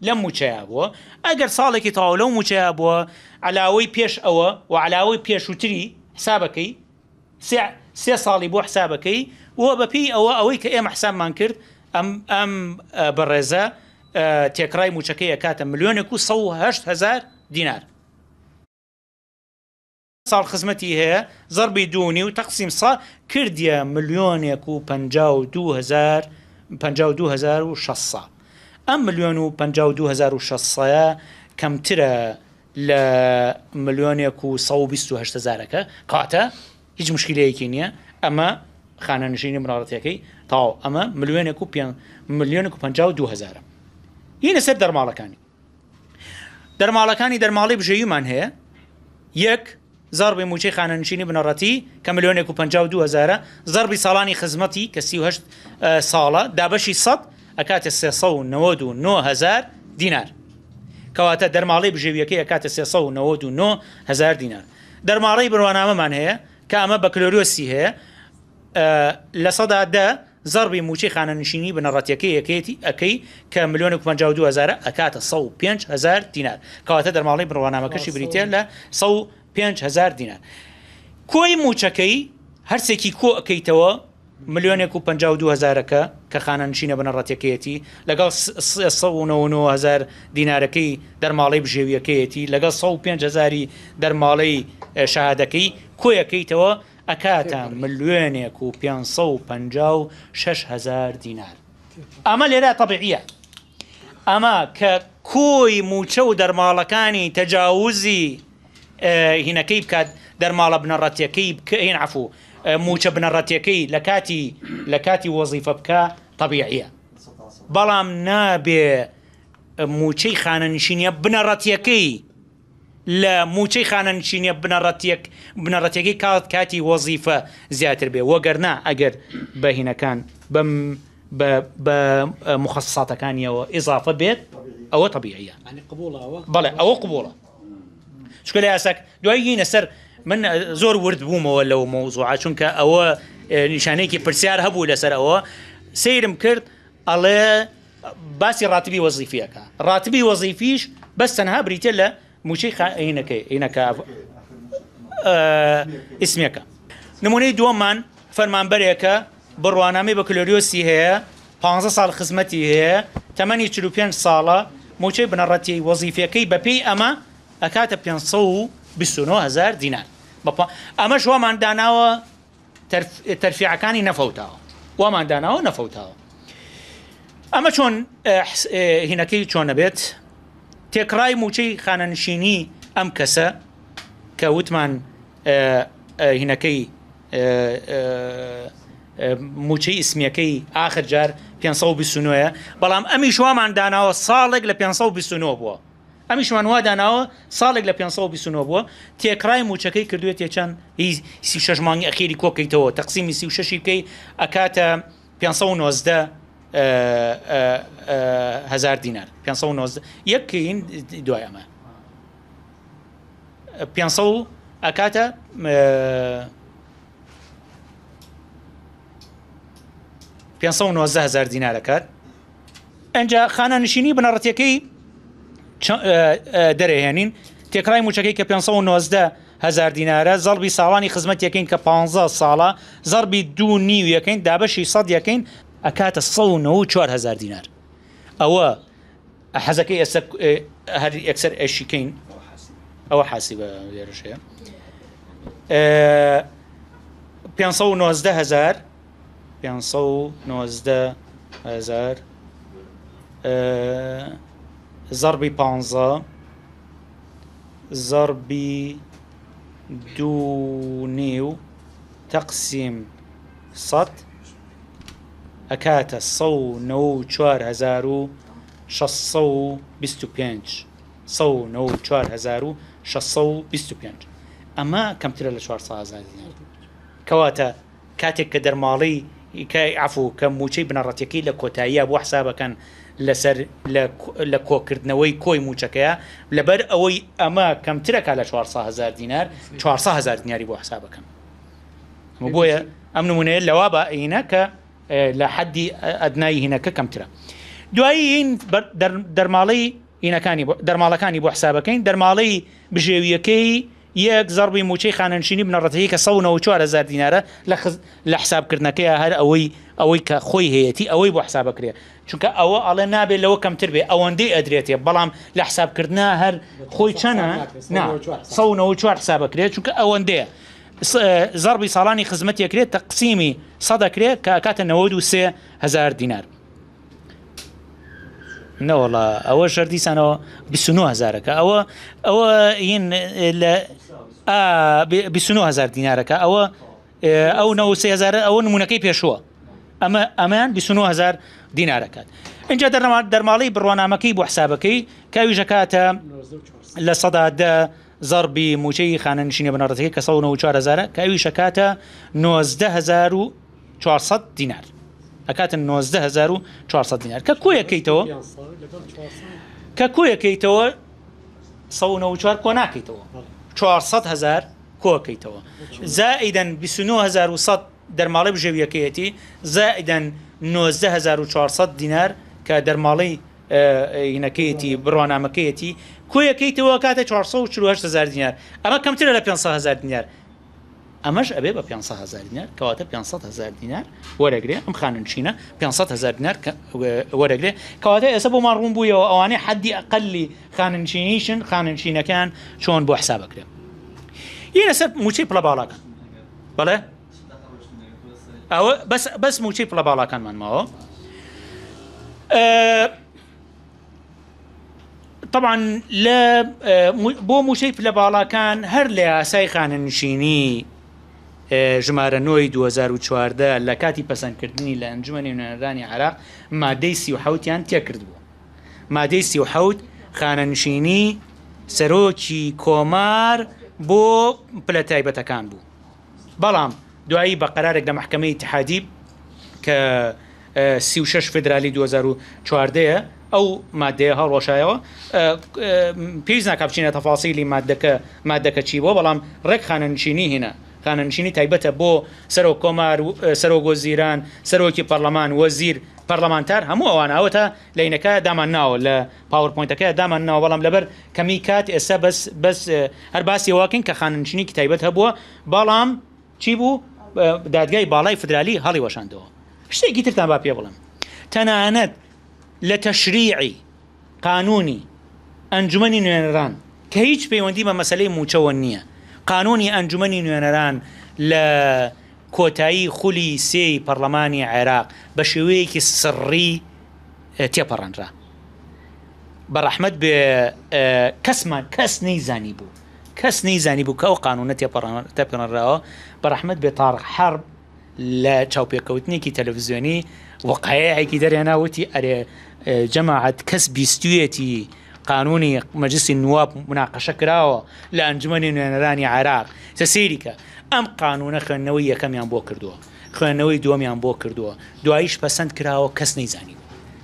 لەم موچەیە بووە ئەگەر ساڵێکی تەواو لەو موچەیە بووە علاوەی پێش ئەوە و علاوەی پێشووتری حسابەکەی سێ ساڵی بۆ حسابەکەی وە بەپی ئەوە ئەوەی کە ئێمە حسابمان کرد ئەم ئەم بەڕێزە تێکڕای موچەکەی کاتە ملیۆنێک و 1هزار دینار ساڵ خزمەتی هەیە زەربی دوونی و تەقسیم سا کردیە ملیۆنێک و 5600 ئەم ملیۆن و 5600 کەمترە لە ملیۆنێک و 1920 هزارەکە کاتە هیچ مشکلەیەکی نییە ئەمە خانە نشینی مناڵەتەکەی تاو ئەمە ملیۆنێک و پێ ملیۆنێک و 1950 هینە سەر دەرماڵەکانی دەرماڵەکانی دەرماڵی بژەیمان هەیە یەک زربی موچەی خانەنشینی بنەڕەتی کە ملیۆنێک و 1920 زربی ساڵانی خزمەتی کە سی ساڵە دابەشی 100 ئەکاتێ 390 دینار کەواتە دەرماڵی بژێویەکەی کاتە 1990هزار دینار دەرماڕی بڕوانامەمان هەیە کامە بە کلۆریۆسی هەیە لە سەدا دە زەربی موچی خانەنشینی بنەڕەتەکەی یەکێتی ئەەکەی کە میلیۆن 52000 ئەکاتە 5هزار دینار کەواتە دەرماڵی بڕوانامەکەشی بریتە لە 5هزار دینار کۆی موچەکەی هەرسێکی کۆ ئەەکەیتەوە ملیۆنێک و 52هزارەکە کە خانەنشینە بنە ڕەتەکەیەتی لەگەڵ 1990هزار دینارەکەی دەرماڵی بژێویەکەیەتی لەگەڵ 5هزاری دەرماڵەی شادەکەی کۆیەکەیتەوە ئەکاتە ملیێنێک و 556هزار دینار ئەمە لێرا تەبیعە ئەمە کە کۆی موچە و دەرماڵەکانی تەجاوزی هینەکەی بکات دەرماڵە بنەڕەتیەکەی بکەین عفوو أه، موچە بنەڕەتیەکەی لە کاتی لە کاتی وەزیفە بکە تەبیعە بەڵام نابێ أه، موچەی خانەنشینە بنەڕەتیەکەی لە موچەی خانەنشینە بنەڕەتیەک بنەڕەتێکی کات کاتی وەزیفە زیاتر بێ وەگەرنا ئەگەر بەهینەکان بەم بە أه، مخصصاتەکانیەوە ئضافە بێت ئەوە تەبیعە يعني بەڵێ ئەوە قوبڵە شکل یاسەک دوایگەینە سەر من زۆر ورد بوومەوە لەو مۆزوع چونکە ئەوە نیشانەیەکی پرسیار هەبوو لەسەر ئەوە سیرم کرد ئەڵێ باسی ڕاتبی وەزیفیەکە ڕاتبی وەزیفیش بەس تەنها بریتە لە موچەی خینەکەی عینەکە ئسمەکە نمونەی دووەمان فەرمانبەرێکە بڕوانامی بە کلۆریۆسی هەیە 15 سال خزمەتی هەیە تەمەنی 45 ساڵە موچەی بنەڕەتی وەزیفەکەی بەپی ئەمە ئەکاتە 500 هزار دینار ئەمەش وامان داناوە تەرفیعەکانی نەفەوتاوە وامان داناوە نەفەوتاوە ئەمە چۆن هینەکەی چۆنە بێت تێکڕای موچەی خانەنشینی ئەم کەسە کە وتمان هینەکەی موچەی ئسمیەکەی آخر جار 529 بەڵام ئەمی شوامان داناوە ساڵێک لە 529 بووە ئەمی شوان واداناوە ساڵێک لە 529 بووە تێکرای موچەکەی کردوێت تێچەند سی شەژمانی ئەخیری کۆکەیتەوە تەقسیمی سی شەشی بکەی ئەکاتە 590 هزار دینار 590 یەکین دوایەمە 500 ئەکاتە هزار دینارەکات ئەجا خانە نشینی بنەڕەتەکەی دەرەهێنین تێکرای موچەکەی کە 590 هزار دینارە زەڵبی ساڵانی خزمەت یەکەین کە 15 ساڵە زەربی دوو نیو یەکەین دابەشی سەد یەکەین ئەکاتە 1940 هزار دینار ئەوە حەزەکەی ئێستا هەری ئەکسەر ئەشیکەین ئەوە حاسی بە وێرشەیە 590 هزار 590 هزار زربي بانزا زربي دو نيو تقسيم صد اكاتا صو نو شوار هزارو شصو بستو پینج صو نو شوار هزارو شصو بستو پینج اما كم ترى لشوار صازا كواتا كاتك كدر مالي عفو كم موشي بنرتيكي لكوتايا بو كان لەسەر لە کۆکردنەوەی کۆی موچەکەیە لەبەر ئەوەی ئەمە کەمترەکە لە 400هزار دینار 400هزار دیناری بۆ حسا بکەم بۆیە ئەم نمونەیە لەوا بە عینە کە لە حەدی ئەدنایی هینەکە کەمترە دوایی دەرماڵی ئینەکانی دەرماڵەکانی بۆ حسابەکەین دەرماڵی بژێویەکەی یەک زەربی موچەی خاننشینی بنەڕەتەیە کە 1 4 دینارە لە حسابکردنەکەی هەر ئەوەی ئەوەی کە خۆی هەیەی ئەوەی بۆ حساب بکرێ چونکە ئەوە ئەڵێ نابێت لەوە کەمتر بێ ئەوەندەی ئەدرێتێ بەڵام لە حسابکردنا هەر خۆی چەنە سەەوە چوار حساب بکرێت چونکە ئەوەندەیە. زەربی ساڵانی خزمەت یەکرێت تەقسیمی سەدەکرێت کە کاتە نەوە و سێ هزار دینار نەوەڵە ئەوە شەردیسانەوە هزارەکە ئەوە ئەوە ین لە هزار دینارەکە ئەوە ئەو 9 هزار ئەوە نمونونەکەی پێشووە ئەمە ئەمان 29000 دینارەکەات اینجا دەرەوە دەرماڵی بڕوانامەکەی بۆ حسابەکەی کاویژەکاتە لە سەدا زربی موچەی خانەنشینە بنەڕەتەکەی کە 1940 کاوی شکاتە 1940 دینار ئەکاتە 1940 دینار کە کویەکەیتەوە کە کویەکەیتەوە 1940 کۆ ناکەیتەوە 400 هزار کۆکەیتەوە زائیدەن 1970 دەرماڵی بژێویەکەیەتی زائدەن 1940 دینار کە دەرماڵی اه، ینەکەیەتی بڕوانامەکەیەتی کویەکەی تەوە کاتە 400 دینار ئەمە کەمترە لە 500 دینار ئەمەش ئەبێ بە 500 دینار کەواتە 500 دینار وەرەگرێ ئەم خاننشینە 500 دینار اه، وەرەگرێ کەواتە ئێستا بۆمان ڕوون بوویەوە ئەوانەی حدی ئەقللی خاننشینیشن خاننشینەکان چۆن بۆ حسابەکرێ. یە سەر موچی پلە باڵاکە بەڵێ؟ ئەوە بەس موچی پڵە باڵاکانمانماوە طبعا لە بۆ موشەی پلە باڵاکان هەر لە یاسای خانەنشینی ژمارە نۆی 2014 لە کاتی پەسەندکردنی لە ئەنجومی نوێنەرانی عراق مادەی سیحوتیان تێکرد بوو مادەی سیحوت خانەنشینی سەرۆکی کۆمار بۆ پلە تایبەتەکان بوو بەڵام دوایی بە قرارێک لە محکمەی تحادی کە سی شش فدرالی 2014ەیە ئەو مادەیە هەڵڕۆشایەوە پێویست ناکە بچینە تەفاسیلی مادەکە مادەکە چی بۆ بەڵام ڕێک خانەنشینی هینە خانەنشینی تایبەتە بۆ سەرۆ کۆمار سەرۆگۆزیران سەرۆکی پەرلەمان وەزیر پەرلەمانتار هەموو ئەوان ئەوەتە لەینەکە دامان ناوە لە پاورپۆینتەکە دامان ناوە بەڵام لەبەر کەمی کات ئێستا بەس هەر باسی واکن کە خاننشینی تایبەت هەبووە بەڵام چی بوو دادگای باڵای فدرالی هەڵی وەشاندەوە شتێکی ترتان با پێ بڵم تەنانەت لە تەشریعی قانونی ئەنجومی نوێنەران کە هیچ پەیوەندی بە مەسلەی موچەوە نییە قانونی ئەنجومی نوێنەران لە کۆتایی خولی سێی پەرلەمانی عێراق بە شێوەیەکی سڕی تێپەڕەنرا بەڕەحمد بێ کەسمان کەس نەیزانی بوو کەس نەیزانی بوو کە ئەو قانونە تێپەڕەنراوە بەڕحمت بێتارق حرب لە چاوپێکەوتنێکی تەلەڤزیۆنی وەقایەکی دەریاناوتی ئەرێ آه، جەماعەت کەس بیستویەتی قانونی مجلس نواب مناقەشە کراوە لا ئەنجمەی نوێنەرانی عراق سەسیریکە ام قانون خوێندنەوەی یەکەمیان بۆ کردووە خوێندنەوەی دومیان بۆ کردووە دواییش پەسەند کراوە کەس نەیزانی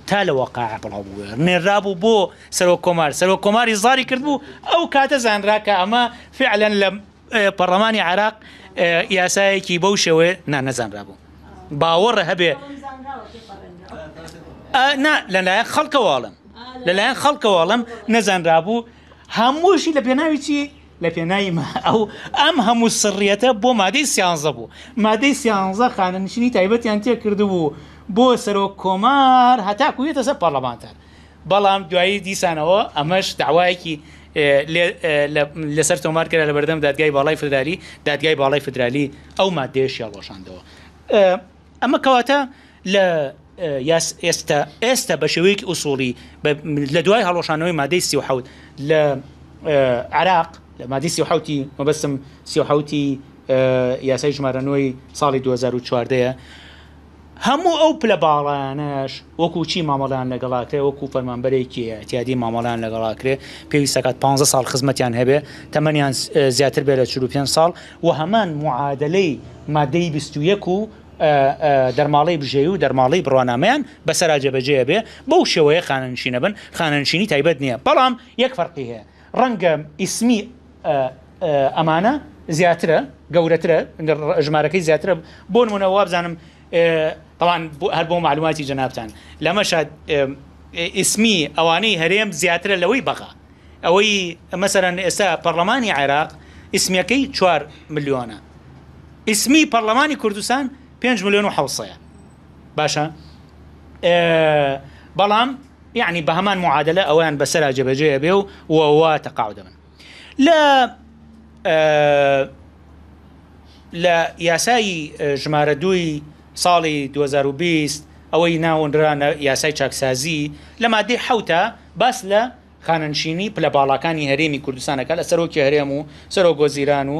تا لە وەقع بڵاو بوو نێرابوو بو سرو کۆمار سرو کۆماری زاری او ئەو کاتە زانراکە اما فعلا لم پەرلەمانی آه، عراق یاسایەکی بەو شێوێ نانەزانرا بوو باوەڕە هەبێ لەلایەن خەڵکەواڵم لەلایەن خەڵکەواڵم نەزانرا بوو هەمووشی لە پێناوی چی لە پێنااییمە ئەو ئەم هەموو سڕیەتە بۆ مادەی سیانزە بوو مادەی سیانزە خانەنشینی تایبەتیان تێ کردو بوو بۆ سەرۆک کۆمار هەتاکوێتە سەر پەرلەمانتان بەڵام دوایی دیسانەوە ئەمەش داوایەکی لەسەر تۆمارکرا لە بەردەم دادگای باڵای فدرالی دادگای باڵای فدرالی ئەو مادێشیا ڕۆشاندەوە ئەمە کەواتە لە یاس ئێستا ئێستا بە شێوەیەکی ئووسڵی لە دوای هەڵۆشانەوەی مادەی سیحوت لە عراق لە مادی سیحوتی مەبەستم سیحوتی یاسای ژمارەنەوەی ساڵی 2014 دەیە هەموو ئەو پلە باڵانەش وەکو چی مامەڵان لەگەڵاکرێ وەکو فەرمانبەرێکی تیادی مامەڵان لەگەڵاکرێ پێویستەکەات 15 سال خزمەتیان هەبێ تەمەنیان زیاتر بێ لە 45 سال و هەمان معادلەی مادەی 21 و دەرماڵی بژێ و دەرماڵی بڕوانامەیان بەسەرا جێبەجێ بێ بەو شێوەیە خاننشینە بن خاننشینی تایبەت نییە بەڵام یەک فەرقی هەیە ڕەنگە ئیسمی ئەمانە زیاترە گەورەترە ژمارەکەی زیاترە بۆ منەوە بزانم طبعا معلوماتي جنابتان لما شاد اسمي اواني هريم زياتر لوي بغا اوي مثلا اسا برلماني عراق اسمي كي چوار مليون اسمي برلماني كردستان 5 مليون وحوصية باشا باشە بەڵام يعني بهمان معادله معادلە ئەویان بەسرا جەبەجێ بێ و ووا لا دەبن لە لە یاسایی ساڵی 2020 ئەوەی ناوەندرانە یاسای چاکسازی لە مادەی حوتە باس لە خانەنشینی پلە باڵەکانی هەرێمی کوردستانەکە لە سەرۆکی هەرێم و سەرۆک گۆزیران و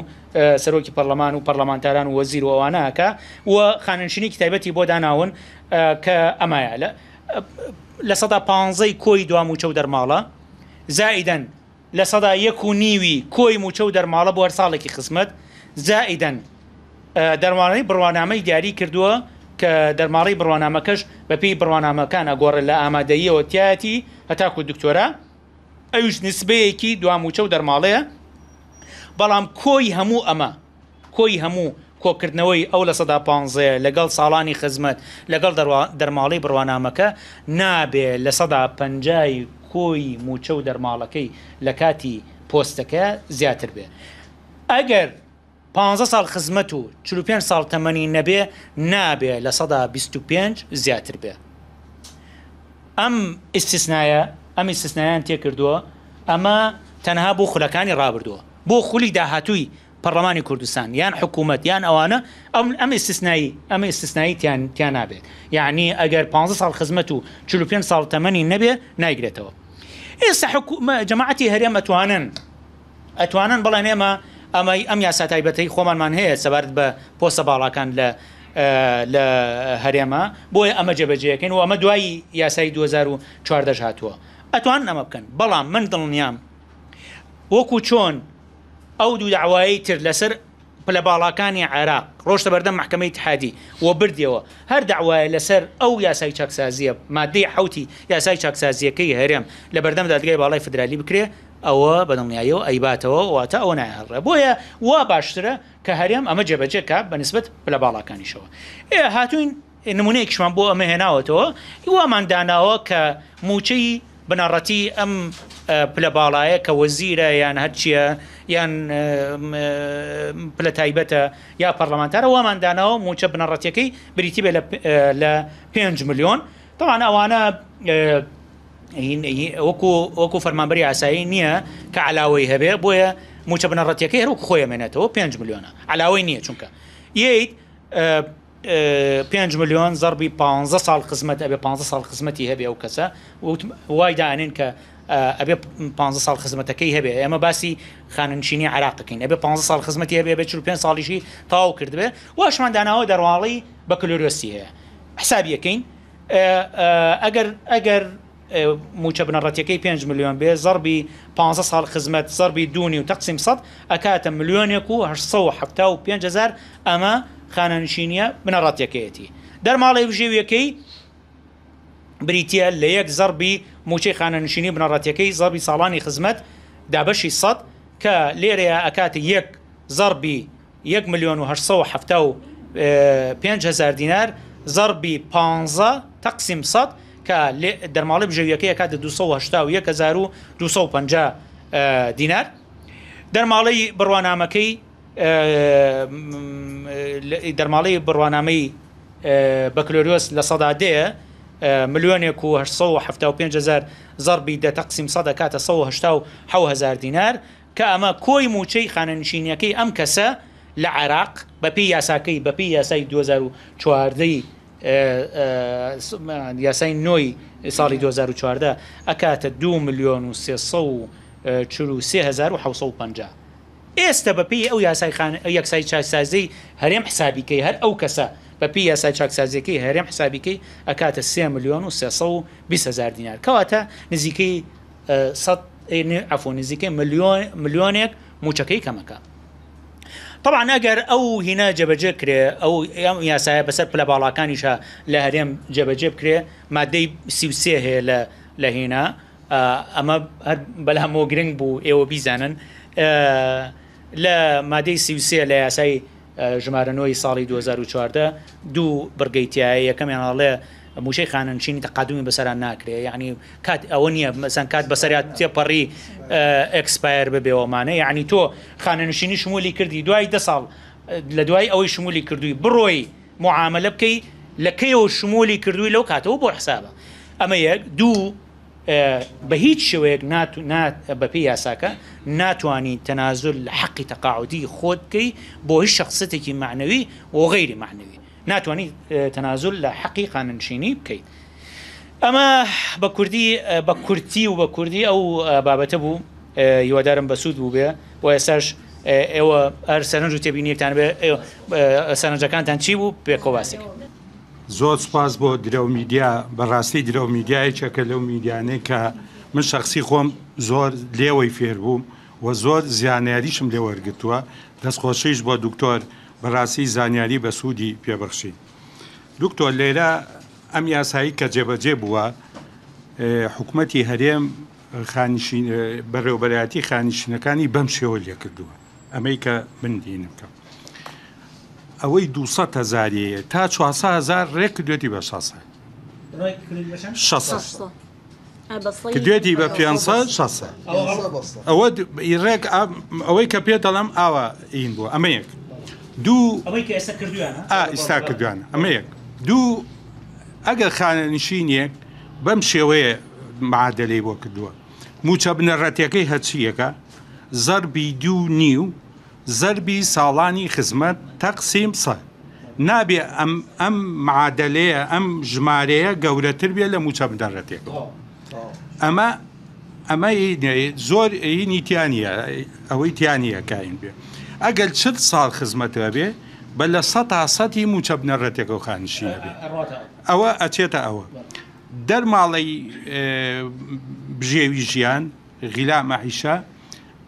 سەرۆکی پەرلەمان و پەرلەمانتاران و وەزیر و ئەوانەکە و خانەنشینی کتابەتی بۆ داناون کە ئەمایە لە لە سەدا پانزەی کۆی دوام و چە و دەرماڵە زائدەن لە سەدا یەک و نیوی کۆی موچە و دەرماڵە بۆ هەر ساڵێکی خزمەت زائدەن دەروانەی بڕوانامەی دیاری کردووە کە دەرماڕی بڕوانامەکەش بە پێی بڕوانامەکانە گۆڕە لە ئامادەییەوە تیاتی هەتاکو دکتۆرە ئەوش نسبەیەکی دواموچە و دەرماڵەیە بەڵام کۆی هەموو ئەمە کۆی هەموو کۆکردنەوەی ئەو لە سەدا پ لەگەڵ ساڵانی خزمەت لەگەڵ دەرماڵی بڕوانامەکە نابێ لە سەدا پنجای کۆی موچە و دەرماڵەکەی لە کاتی پۆستەکە زیاتر بێ. ئەگەر پ سال خزمتو چلو پین سال تەمەنی نەبێ نابێ لە سەدا 25 زیاتر بێ. ئەم ئیسیسنایە ئەم ئیسیسنایان تێکردووە ئەمە تەنها بۆ خولەکانی ڕابردووە بۆ خولی داهاتووی پرلمانی کوردستان یان حکومت یان ئەوانە ام ئەم ئیسیسنایی ئەمە ئیسیسنایی تیان نابێت یعنی اگر 15 سال خزمتو چلو پین سال تەمەنی نەبێ ایسا حکومت جماعتی هریم اتوانن اتوانن بلا نیمه ئەمە ئەم یاسا تایبەتی خۆمانمان هەیە سەبارەت بە پۆسە باڵاکان لە لە هەرێمە بۆیە ئەمە جەبەجەکەین و ئەمە دوایی یاسای 2014 هاتووە ئەتوان ئەمە بکەن بەڵام من دڵنیام وەکو چۆن ئەو دوو داوایی تر لەسەر پلە باڵاکانی عێراق ڕۆشتە بەردەم محکمەی تحادی و بردیەوە هەر داوایە لەسەر ئەو یاسای چاکسازیە مادەی حوتی یاسای چاکسازیەکەی هەرێم لە بەردەم دادگای باڵای فدرالی بکرێ ئەوە بەدڵنیاییەوە ئەیباتەوە واتە ئەوە نایڕە بۆیە وا باشترە کە هەرێم ئەمە جێبەجێ کا بەنسبت لە باڵاکانیشەوە ئێ هاتوین نمونەیەکیشمان بۆ ئەمە هێناوەتەوە هیوامان داناوە کە موچەی بنەڕەتی ئەم پلە باڵایە کە وەزیرە یان هەرچیە یان پلە تایبەتە یا پەرلەمانتارە وامان داناەوە موچە بنەڕەتەکەی بریتی بێ لە 5 میلیۆن تەوان ئەوانە وەکو وەکو فەرمانبری ئاسایی نییە کە علاوەی هەبێ بۆیە موچە بنەڕەتەکە هەرو خۆی مێنێتەوە 5 میلیۆنە علاوەی نییە چونکە ییت 5 میلیۆن زەربی 15 سال خزمەت ئەبێ 15 سال خزمەتی هەبێ و کەسە وای دانین سال باسی خاننشینی سال تاو واشمان موچە بنەڕەتەکەی 5 میلیۆن بێ زەربی 15 سال خزمەت زەربی دونی و تەقسیم سە ئەکاتە میلیۆنێک و 5هزار ئەمە خانەنشینیە بنەڕەتەکەیەتی دەرماڵی بژێویەکەی بریتە لە یەک زەربی موچەی خانەنشینی بنەڕەتەکەی زەربی ساڵانی خزمەت دابەشی سە کە لێرەیە ئەکاتی یەک زەربی 1 میلیۆن و 5هزار دینار زربي 15 تقسيم 100 کە دەرماڵی بژەویەکە کاتە 1250 دینار دەرماڵی بڕوانامەکەی دەرماڵی بڕوانامەی بەکلۆریۆس لە سەدادەیە ملیۆنێک و 1970 زەربی دەتەقسیم سەدە کاتە 1970 دینار کە ئەمە کۆی موچەی خانەنشینیەکەی ئەم کەسە لە عێراق بەپی یاساکەی بەپی یاسای 2014ی یاسای نوۆی ساڵی 2014 ئەکاتە دو میلیۆن و سێ ئێستا بەپی ئەو یاسای یەکسای چاکسازی هەرێم حسابیکەی هەر ئەو کەسە بەپی یاسای چاکسازیەکەی هەرێم حسابیکەی ئەکاتە سێ میلیۆن و هزار دینار کەواتە نزیکەی ئەفۆ نزیکەی میلیۆنێک موچەکەی کەمەکە طبعا ئەگەر ئەو هینا جەبەجێ کرێ ئەو ئەم یاسایە بەسەر پلە باڵاکانیشە لە هەرێم جەبەجێ بکرێ مادەی سیوسێ هەیە لە لە هینا ئەمە بەلامۆ گرنگ بوو ئێوە بیزانن لە مادەی سیوسێ لە یاسای ژمارەنەوەی ساڵی 2014 دوو بڕگەیتیایە یەکەمیانڵێ موشەی خاننشینی تەقادومی بەسەران ناکرێ یعنی کات ئەوە نییە مەسەن کات بەسەرات تێپەڕی ئەکسپایر ببێەوەمانە یعنی تۆ خاننشینی شمولی کردی دوای دە ساڵ لە دوای ئەوەی شمولی کردووی بڕۆی معاملە بکەی لە کەیەوە شمولی کردووی لەو کاتەوە بۆ حسابە ئەمە یەک دوو بە هیچ شوەیەک بە پێی یاساکە ناتوانین تەنازل حەقی تەقاعدی خۆت بکەی بۆ هیچ شخصتێکی معنەوی و غیری معنەوی ناتوانانی تەنازل لە حەقی قاننشینی بکەیت ئەمە بە کوردی بە کورتی و بە کوردی ئەو بابەتە بوو هیوادارم بە سوود بوو بێ و ئێساش ئێوە ئەر سەرنج و تێبینیتان بێ سەرنجەکانتان چی بوو پێکۆواسێک زۆر سپاس بۆ درو میدیا بەڕاستی درو میدیایەکە لەو میدیانەی کە من شخصی خۆم زۆر لێوەی فێر بووم و زۆر زیانیاریشم لێوەرگتووە دەستخۆشیش بۆ دکتۆر بەڕاستی زانیاری بە سوودی پێبخشی دکتۆر لێرە ئەم یاسایی کە جێبەجێ بووە حکوومەتتی هەرێم بەڕێوبەرەتی خانیشینەکانی بەم شێوە لێ کردووە ئەمەی کە من دینمکە ئەوەی 200 هزاریەیە تا 400 هزار ڕێک دوێتی بە 600 600 دوێتی بە 500 600 ئەوە ڕێک ئەوەی کە پێ دەڵم ئاوە ئین بووە ئەمە یەک دوو ئێستا کردوانە ئەمە یەک دوو ئەگەر خانەنشینیەک بەم شێوەیە معادلەی بۆ کردووە موچە بنەڕەتەکەی هەچیەکە زەربی دوو نیو زەربی ساڵانی خزمەت تەقسیم سە نابێ ئەم ئەم معادلەیە ئەم ژمارەیە گەورەتر بێ لە موچە بنەڕەتێک ئەمە ئەمە زۆر ئینی تیانە ئەوەی تیانە کاین بێ ئەگەل چل ساڵ خزمەتەوە بێ بە لە سە تا سەی موچە بنەڕێتێکەوە خانشی بێ ئەوە ئەچێتە ئەوە دەرماڵی بژێوی ژیان غیلا مەحیشە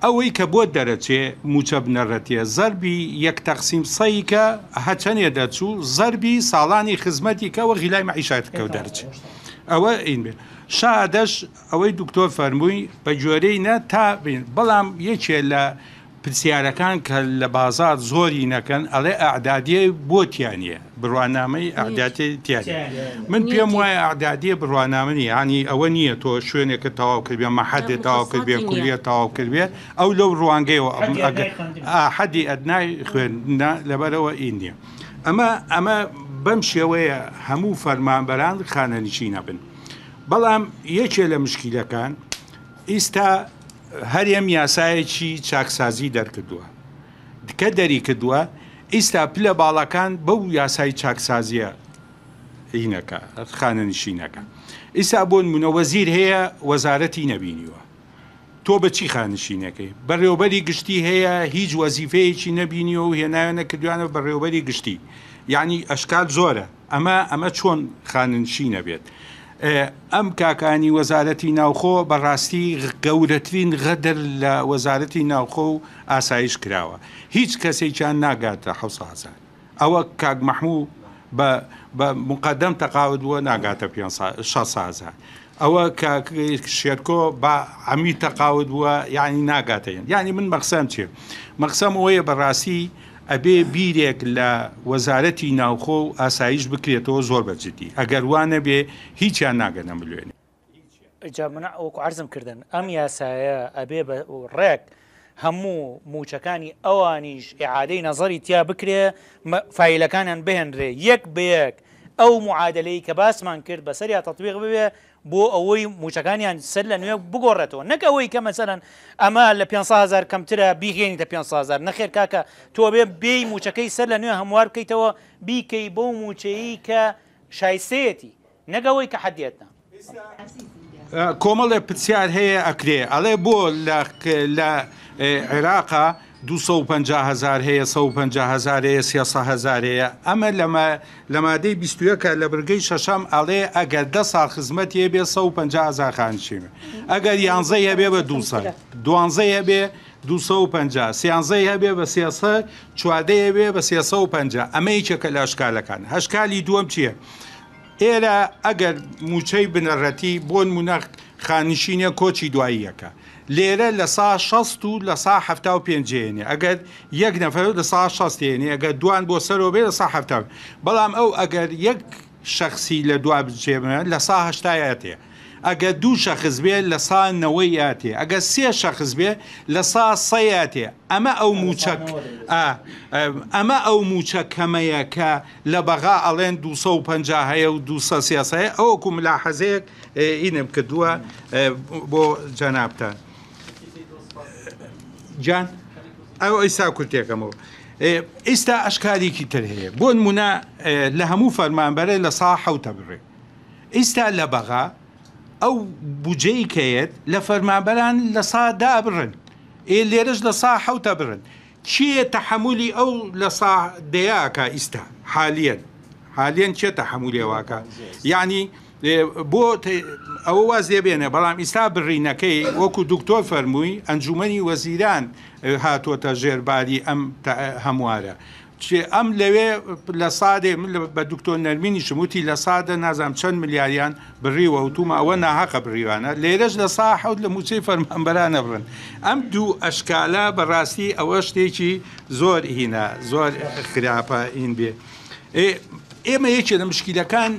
ئەوەی کە بۆ دەرەچێ موچە بنەڕەتیە زەربی یەک تەقسیم سەی کە هەچەنێ دەچوو زەربی ساڵانی خزمەتی کەەوە غیلای مەعیشات کەوت دەرچێت ئەوە ئین بێت شادەش ئەوەی دکتۆر فەرمووی بە جۆرەی نە تا بڵام یەکێ لە پرسیارەکان کە لە بازار زۆری نەکەن ئەڵێ ئەعدادیە بۆتیانە بڕوانامەی ئەعداتی تیاری من پێم وایە ئەعدادیە بڕوانامنی ینی ئەوە نییە تۆ شوێنێکە تەواو کردێ مەحدێ تەواو کردێ کولیە تەواو کردێ ئەو لەو ڕوانگەیەوە حەدی ئەدنای خوێن لەبەرەوە ئینیە ئەمە ئەمە بەم شێوەیە هەموو فەرمانبەران خانەنشینە بن بەڵام یەکێ لە مشکیلەکان ئیستا هەرێم یاسایەکی چاکسازی دەرکردووە دکە دەری کردووە ئیستا پلە باڵەکان بەو یاسای چاکسازیە هینەکە خانە نشینەکە ئیسا بۆن منەوە زیر هەیە وەزارەتی نەبینیوە تۆ بەچی خانشینەکەی بەڕێوبەری گشتی هەیە هیچ وەزیفەیەکی نەبینی و هێناوە نەکردوانە بەڕێوبەری گشتی یعنی ئەشکات زۆرە ئەمە ئەمە چۆن خاننشینە بێت ئەم کاکانی وەزارەتی ناوخۆ بەڕاستی گەورەترین غەدر لە وەزارەتی ناوخۆ و ئاسایش کراوە هیچ کەسێکیان ناگاتە حوسازان ئەوە کاک مەحموو بە مقدەم تەقاوت بووە ناگاتە 6 سازان ئەوە شێرکۆ بە ئەمی تەقاوت بووە یعنی ناگاتەن یعنی من مەقسەم چێ مەقسەم ئەوەیە بەڕاستی ئەبێ بیرێک لە وەزارەتی ناوخۆ و ئاسایش بکرێتەوە زۆر بەجددی ئەگەر وانە بێ هیچیان ناگەنە ملوێنێ وەکو عرزم کردن ئەم یاسایە ئەبێ بە ڕێک هەموو موچەکانی ئەوانیش عادەی نەزەری تیا بکرێ فیلەکانیان بهێنرێ یەک بەیەک ئەو معادلەی کە باسمان کرد بەسەر یا تەتوێق ببێ بۆ ئەوەی موچەکانیان سەر لە نوێ بگۆڕێتەوە نەک مثلا اما مەسەرەن ئەمە لە 500 بي کەمترە بیگەێنی لە 500هزار نەخێر کاکە تۆ بێ بێی موچەکەی سەر لە نوێ هەموار بکەیتەوە بیکەی بۆ موچەیە کە شایسەتی نەگەوەی کە حەدیێتە. کۆمەڵێ آه، پرسیار هەیە ئەکرێ ئەڵێ بۆ لە عێراقا 250هزار هەیە 150هزار هەیە سیهزار هەیە ئەمە لە مادەی بیستوەکە لە برگەی شەشەم ئەڵێ ئەگەر ده ساڵ خزمەت هەیە بێ 150هزار خانشیمە ئەگەر یانزە هەبێ بە دو دوانزە هەبێ 250 سیانزەی هەبێ بە سیاسە چوادەیە بێ بە سیاسە و 50 ئەمەیچێکە لە ئەشکالەکان هەشکالی دووەم چییە؟ ئێرە ئەگەر موچەی بنەڕەتی بۆن مونەخ خانیشینە کۆچی دواییەکە ليلة لساعة شست و لساعة حفتة و بينجيني أقد يك نفر لساعة شست يعني أقد دوان بوصل و بي لساعة حفتة بلام أو أقد يك شخصي لدوا بجيبنا لساعة هشتاياتي أقد دو شخص بي لساعة نوياتي أقد سي شخص بي لساعة صياتي أما أو موشك أما أو موشك كما يكا لبغاء ألين دو سو بنجاهي و دو سياسي أو كم لاحظيك إنم اه، كدوا اه، بو جنابتان جان ئەو ئیستا کورتێکەمەوە ئێستا ئەشکارێکی تر هەیە بۆ نمونە لە هەموو فەرمانبەرە لە سا حوتە بڕێ ئێستا لە بەغا ئەو بجەی کەیەت لە فەرمانبەران لە سادا بڕن ئێ لێرش لە سا حوتە بڕن چیە تەحملی ئەو لە سا دەیەکە ئیستا حالیەن حالیەن چێتە هەموو لێواکە ینی بۆ ئەوە وازێ بێنێ بەڵام ئیستا بڕینەکەی وەکو دکتۆر فەرمووی ئەنجومی وەزیران هاتۆتە ژێرباری ئەم هەموارە. چێ ئەم لەوێ لە سادێ من بە دکتۆر نەرمینی شموتی لە سادە نازام چەند ملیاریان بڕیوە وتومە ئەوە ناحقە بڕیوانە لێرەش لە سا حەوت لە موچەی فەرمەمبەرانە بڕن ئەم دوو ئەشکالە بەڕاستی ئەوە شتێکی زۆر هینە زۆر خراپە ئین بێ ئێمە یەکێ لە مشکیلەکان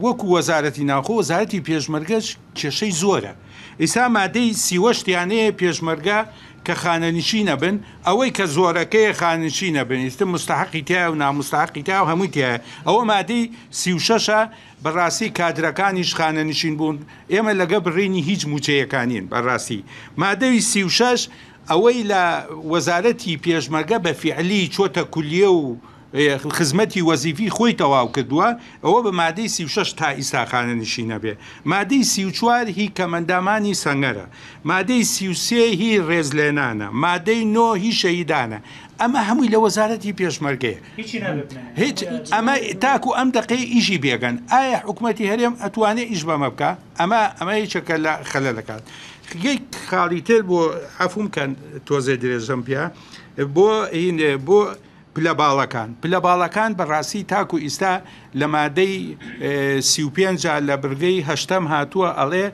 وەکو وەزارەتی ناخۆ وەزارەتی پێشمەرگەش کێشەی زۆرە ئیسا مادەی سیوەشتیانەیە پێشمەرگە کە خانەنشی نەبن ئەوەی کە زۆرەکەی خانشی نەبنیستە مستحقی تیا و نامستحقی تا و هەمووی تایە ئەوە مادەی سیوشەشە بەڕاستی کادرەکانی خانەنشین بوون ئێمە لەگە بڕینی هیچ موچەیەکانین بەڕاستی مادەوی سیوشەش ئەوەی لە وەزارەتی پێشمەرگە بە فیعلی چۆتە کولیە و خزمەتی وەزیفی خۆی تەواو کردووە ئەوە بە مادەی 36 تا ئیساخانە نشینە بێ مادەی سیچوار هی کەمەندامانی سنگەرە مادەی سیوسێ هی ڕێزلێنانە مادەی نۆ هی شەیدانە ئەمە هەمووی لە وەزارەتی پێشمەرگەیە هیچ ئەمە تاکو ئەم دقەی ئیژی بێگەن ئایا حکوومەتتی هەرێم ئەتوانێت ئیش بەمە بکە ئەمە ئەمە هیچەکە لە خەلە دەکات. یەک خاڵی تر بۆ ئەفومکەن تۆزێ درێژەم پیا بۆ بۆ پلە باڵەکان پلە باڵەکان بەڕاستی تاکو ئیستا لە مادەی سیپێنج لە برگەی هەشتم هاتووە ئەڵێ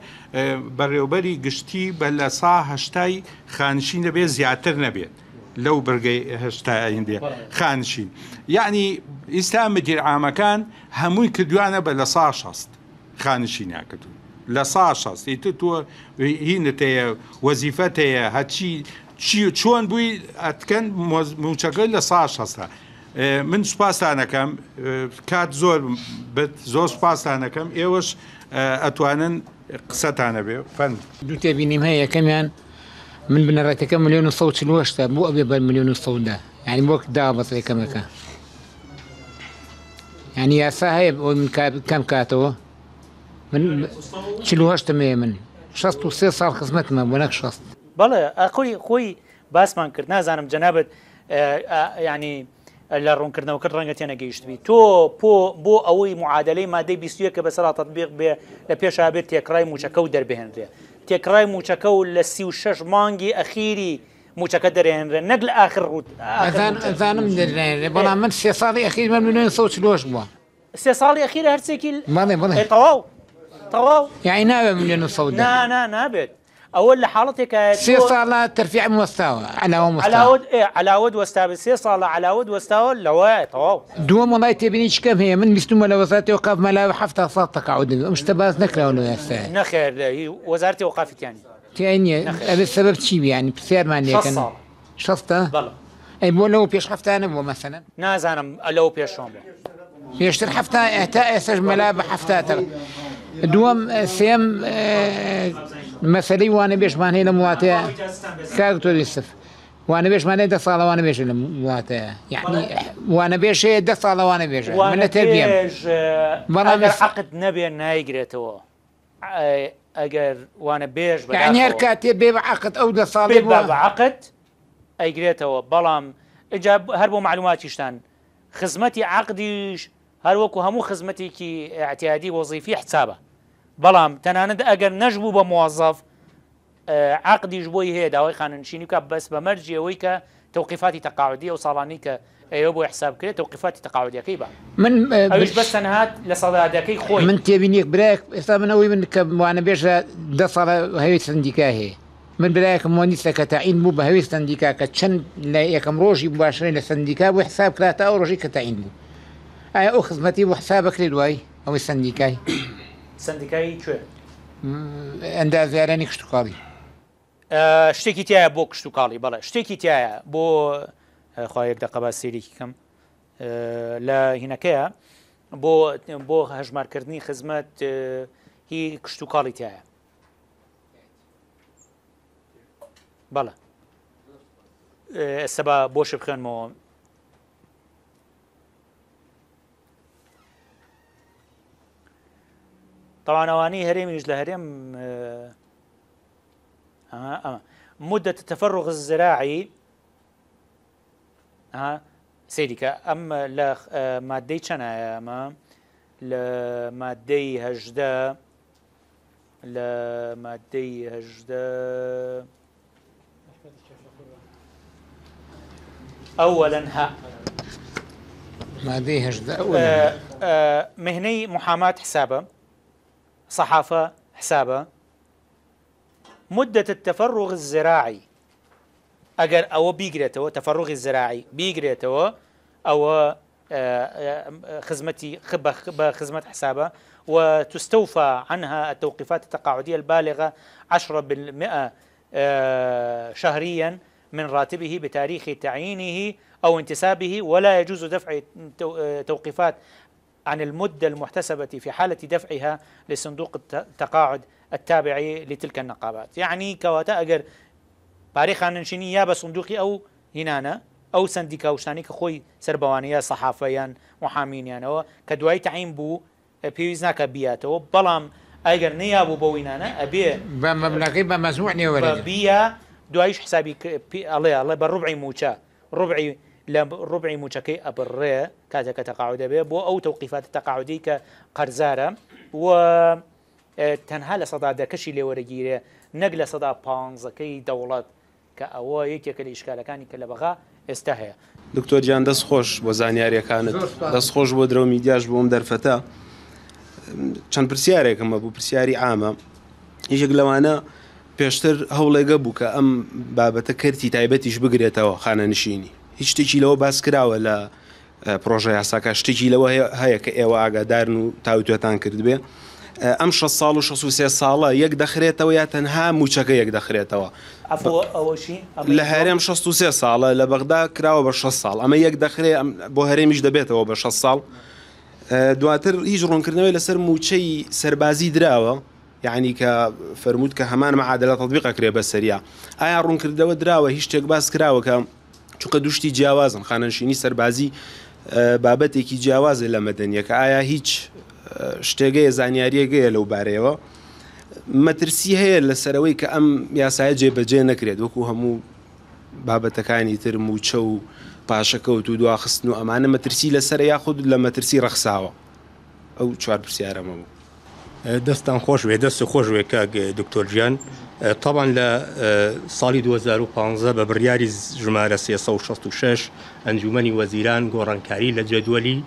بەڕێوبەری گشتی بە لە ساهشتای خانشین دەبێت زیاتر نەبێت لەو برگەی هەشتاهندێ خانشین یعنی ئیستا مدیرعامەکان هەمووی کردوانە بە لە سا شست خانشی ناکردو لە سا شست ئیتر تۆ هینت هەیە وەزیفەت هەیە هەچی چۆن بووی ئەتکەن موچەکە لە ساش هەستا من سوپاسانەکەم کات زۆر زۆر سوپاسانەکەم ئێوەش ئەتوانن قسەتانە بێ فەن دوو تێبینیم هەیە یەکەمیان من بنەڕێتەکە ملیۆن و سە چلوەشتا بۆ ئەبێ بەر ملیۆن و سەدا یعنی بۆ دا بەس یەکەمەکە ینی یاسا هەیە ئەو من کەم کاتەوە من چلوهشتمەیە من 16 سێ ساڵ خزمەتمە بۆ نەک 16 بله آه، خوی خوی باس من کرد نازانم آه، آه، یعنی لارون کردن و کرد رنگ تیانه گیشت بی تو پو بو اوی معادله ماده بیستیه که بێ لە پێشا بێت تێکڕای موچەکە و دەربێنرێ تێکڕای موچەکە و لە سی و شش مانگی ئەخیری در دەرێنرێ نەک لە آخر رود در ئەزانم دەێنێ بەڵام من سی ساڵی ئەخیر من منێن سە چلۆش بووە سێ ساڵی ئەخیر هەرچێکی تەواو تەواو یعنی ناوێ میلیۆن نه نه نابێت اول حالتك سي صاله ترفيع مستوى على مستوى على ود إيه على ود وستاب سي صاله على ود وستاو لو تو دوم والله تبينيش كم هي من مستوى لوزارتي وقف ملا حفته صاتك عود مش تباز نكره ولا يستاهل نخير هي وزارتي وقفت يعني تاني هذا السبب شي يعني بسير ما عندي كان شفته بلا اي بولو لو بيش حفته انا مثلا نازانم لو بيش شلون بيش حفته اعتاء يسج ملا بحفتها دوام سيم أه مسئله وانا بیش معنی لمواته کار تو دیستف وانا بيش ما ده صالة وانا بيش المواته يعني وانا بيش ده صالة وانا بيش من التربية اه، وانا اگر عقد نبي نهاية قريتوه اه، اگر وانا بيش بداخل يعني هركاتي بيب عقد او ده صالة عقد اي قريتوه بلام اجاب هربو معلوماتي شتان خزمتي عقديش هر وكو همو خزمتي كي اعتيادي وظيفي حسابه بەڵام تەنانەت ئەگەر نجبو بە موازف عقدیش بۆی هەیە داوای خاننشینی کە بەس بە مەرجەوەی کە توقیفاتی تەقاودی و ساڵانی کە بۆ حساب کرێت توقیفاتی تقاعدية بە من ئەوش بس تەنهات لە سەڵادەکەی خۆی من تێبینیەک برایك ئێستا منەوەی من کە وانە بێژە دە ساڵە هەوێت سندیکا هەیە من برایەکەم مۆنیستە کە تاعین بوو بە هەوی سندیکا کە چەند لە یەکەم ڕۆژی باشێن لە سندیکا بۆ حساب کرا تا ئەو ڕۆژی کە تاعین بوو ئایا ئەو خزمەتی بۆ حسابە کرێت وای ئەوەی سندیکای سندیکایی کوێ ئەندازیارانی کشتتوکڵی شتێکی تایە بۆ کشت و کاڵی بەڵە شتێکی تایە بۆ خۆیەک دەقەبا سێریکم لە هینەکەیە بۆ بۆ هەژمارکردنی خزمەت هی کشت و کاڵی تایە بەڵە ئێستا بۆ شبخێنمەوە طبعا أواني هريم يجلى هريم آه آه مدة التفرغ الزراعي ها آه، سيديكا أم لا آه، مادي شنا أما لمادي هجدا لمادي هجدا أولا ها مادي هجدا أولا آه، مهني محاماة حسابه صحافة حسابه مدة التفرغ الزراعي اگر او بيجريتو تفرغ الزراعي بيجريتو او آه، آه، خزمتي بخزمة حسابه وتستوفى عنها التوقيفات التقاعدية البالغة 10% آه، شهريا من راتبه بتاريخ تعيينه أو انتسابه ولا يجوز دفع توقيفات عن المدة المحتسبة في حالة دفعها لصندوق التقاعد التابع لتلك النقابات يعني كواتا أجر پارەی ننشيني يا بە أو هنانا أو ئەو سندیکا وشتانی کە خۆی سربەوانەیە سەحافەیان محامینیانەوە کە دوای تعین بوو پێویست ناکە بیاتەوە بەڵام ئەگەر نیابوو بوينانا وینانە ئەبێ بە مەبلغی بيا مەزموع نێوە الله الله حسابی موشا ربعي, لە ڕوبعی موچەکەی ئەبڕێ کاتێککە تەقاو دەبێت بۆ ئەو تەوقیفات تەقاودی کە قەرزارە و تەنها لە سەدا دەکەشی لێوەرەگیرێ نەک لە سەدا پانزەکەی دەوڵەت کە ئەوە یەکێکە لە ئیشکالەکانی کە لە بەغا ئێستا هەیە دکتۆر گیان دەست خۆش بۆ زانیاریەکانت دەست خۆش بۆ درۆ میدیاش بۆم دەرفەتە چەند پرسیارێکمە بوو پرسیاری ئامە هیچێک لەوانە پێشتر هەوڵێگە بوو کە ئەم بابەتە کەرتی تایبەتیش بگرێتەوە خانە نشینی هیچ شتێکی لەوە باس کراوە لە پرۆژه یاساکە شتێکی لەوە هەیە کە ئێوە ئاگادارن و تاوتێتان کرد بێ ئەم 6 ساڵ و 16 ساڵە یەک دەخرێتەوە یا تەنها موچەکە یەک دەخرێتەوە لە هەرێم 16 ساڵە لە بەغدا کراوە بە 6 ساڵ ئەمە یەک دەخرێ بۆ هەرێمیش دەبێتەوە بە 6 ساڵ دواتر هیچ ڕوونکردنەوەی لەسەر موچەی سەربازی دراوە یعنی کە فرمووت کە هەمان مەعادلە تطببیقە کرێ بە سەریا ئایا ڕوونکردەوە دراوە هیچ شتێک باس کراوە کە چونکە دوشتی جیاوازن خانەنشینی سەربازی بابەتێکی جیاوازە لە مەدەنیەکە ئایا هیچ شتێگەیە زانیاریەگەیە لەو بارەیەوە مەترسی هەیە لەسەرەوەی کە ئەم یاسایە جێبەجێ نەکرێت وەکو هەموو بابەتەکانی تر موچە و پاشەکەوت و دواخستن و ئەمانە مەترسی لەسەر یاخود لە مەترسی ڕەخساوە ئەو چوار پرسیارەمە بوو دەستان خۆش وێ دەست خۆش وێ کاک دکتۆرجیان تاوان لە ساڵی 2015 بە بڕیاری ژمارە 366 ئەنجومی وەزیران گۆڕانکاری لە جدوەلی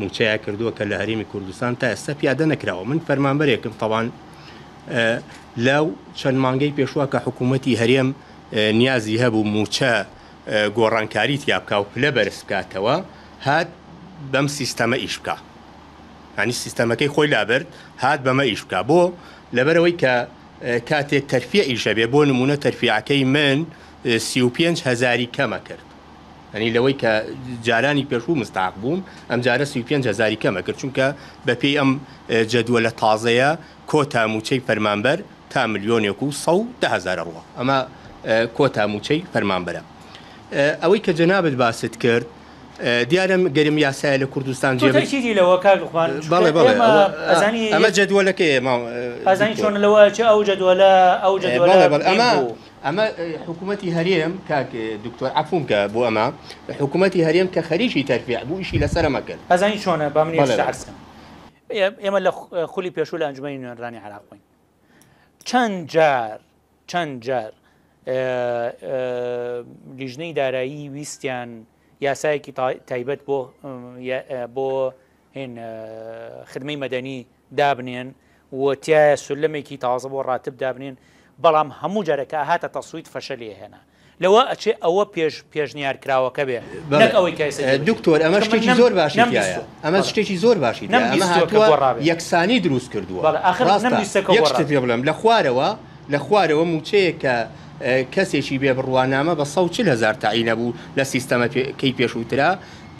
موچەیە کردووە کە لە هەرمی کوردستان تا ئێستا پیادە نەکراوە من فەرمانبەرێکم تاوان لەو چەند مانگەی پێشوە کە حکوومەتی هەرێم نیازی هەبوو موچە گۆڕانکاری تیابکە و پلە بەرزکاتەوە هات بەم سیستەمە ئیشکە ینی سیستەمەکەی خۆی لابرد هات بەمە ئیش بکە بۆ لەبەرەوەی کە کاتێک تەرفیە ئیشەبێ بۆ نمونە تەرفیعەکەی من سی5 هزاری کەمە کرد ئەنی لەوەی کە جارانی پێشوو مستاق بووم ئەم جارە سی5 هزاری کەمە کرد چونکە بە پێی ئەم جدووە لە تازەیە کۆتا موچەی فەرمانبەر تا میلیۆنێک و 100هزار ڕوە ئەمە کۆتا موچەی فەرمانبەرە ئەوەی کە جەنابێت باست کرد دیارم گەرم یاسایە لە کوردستان جێبی لەوە کارخوان بەڵێ بڵێ ئەزانی ئەمە جدوەلەکە ئەزانی چۆن لەوە چ ئەو جدوەلە ئەو جدوەلە ئەمە ئەمە حکوومەتی هەرێم کاک دکتۆر عفومکە بۆ ئەمە حکوومەتی هەرێم کە خەریکی تەرفیع بوو ئیشی لەسەر مەکرد ئەزانی چۆنە با من ئێمە لە خولی پێشوو لە ئەنجمەی نوێنرانی عراقین چەند جار چەند جار لیژنەی دارایی ویستیان یاسایەکی تایبەت بۆ بۆ هێن خدمەی مەدەنی دابنێن وتیایە سولەمێکی تازە بۆ ڕاتب دابنێن بەڵام هەموو جارەکە هاتە تەسویت فەشە لێ هێنا لەوە ئەچێ ئەوە پێش پێشنیار کراوەکە بێ ئەوەی دکتۆر ئەمە شتێکی زۆر باشی ئەمە شتێکی زۆر باشی یەکسانی دروست کردووە بڵم لە خوارەوە لە خوارەوە موچەیە کە کەسێکی بێ بڕوانامە بە 1 هزار تاعینە بوو لە سیستەمە کەی پێشووترا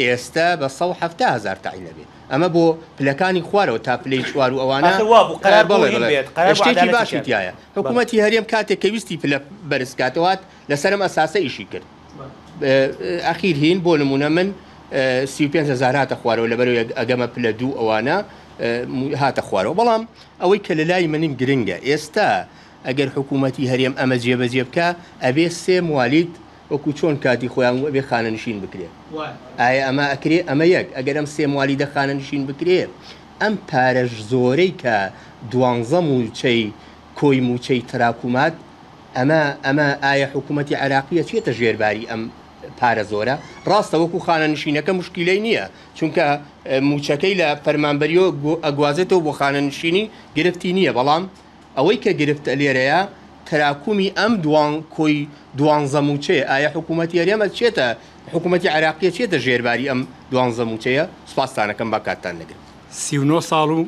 ئێستا بە 100 هزار تاعینە بێت ئەمە بۆ پلەکانی خوارەوە تا پلی چوار و ئەوانە شتێکی باشتیایە حکوومەتی هەرێم کاتێک کەویستی پلە بەرزکاتەوەات لەسرم ئەساسە ئیشی کرد ئەخیر هین بۆ نمونە من 35 هزاراتە خوارەوە لەبەر ئەگەمە پلە دوو ئەوانە هاتە خوارەوە بەڵام ئەوەی کە لە لای منین گرنگە ئێستا ئەگەر حکوومەتتی هەرێم ئەمە جێبەجێ بکە ئەبێ سێ موالیت وەکو چۆن کاتی خۆیان بێ خانەنشین بکرێ ئایا ئەمە ئەکرێ ئەمە یەک ئەگەر ئەم سێ موالی دە خانەنشین بکرێ ئەم پارەش زۆرەی کە دوانزە موچەی کۆی موچەی تراکومات ئەمە ئەمە ئایا حکوومەتتی عراقیە چێتە ژێرباری ئەم پارە زۆرە ڕاستە وەکو خانەنشینەکە مشکیلەی نییە چونکە موچەکەی لە فەرمانبەریەوە ئەگوازێتەوە بۆ خانەنشینی گرفتی نییە بەڵام ئەوەی کە گرفتە لێرەیە تراکومی ئەم دوان کۆی دوانزەموچێ ئایا حکوومەتتی ئەریێمە چێتە حکوومەتتی عراقیە چێتە ژێرباری ئەم دوانزەموچەیە سوپاسستانەکەم باکاتتان لەگەن سیونۆ ساڵ و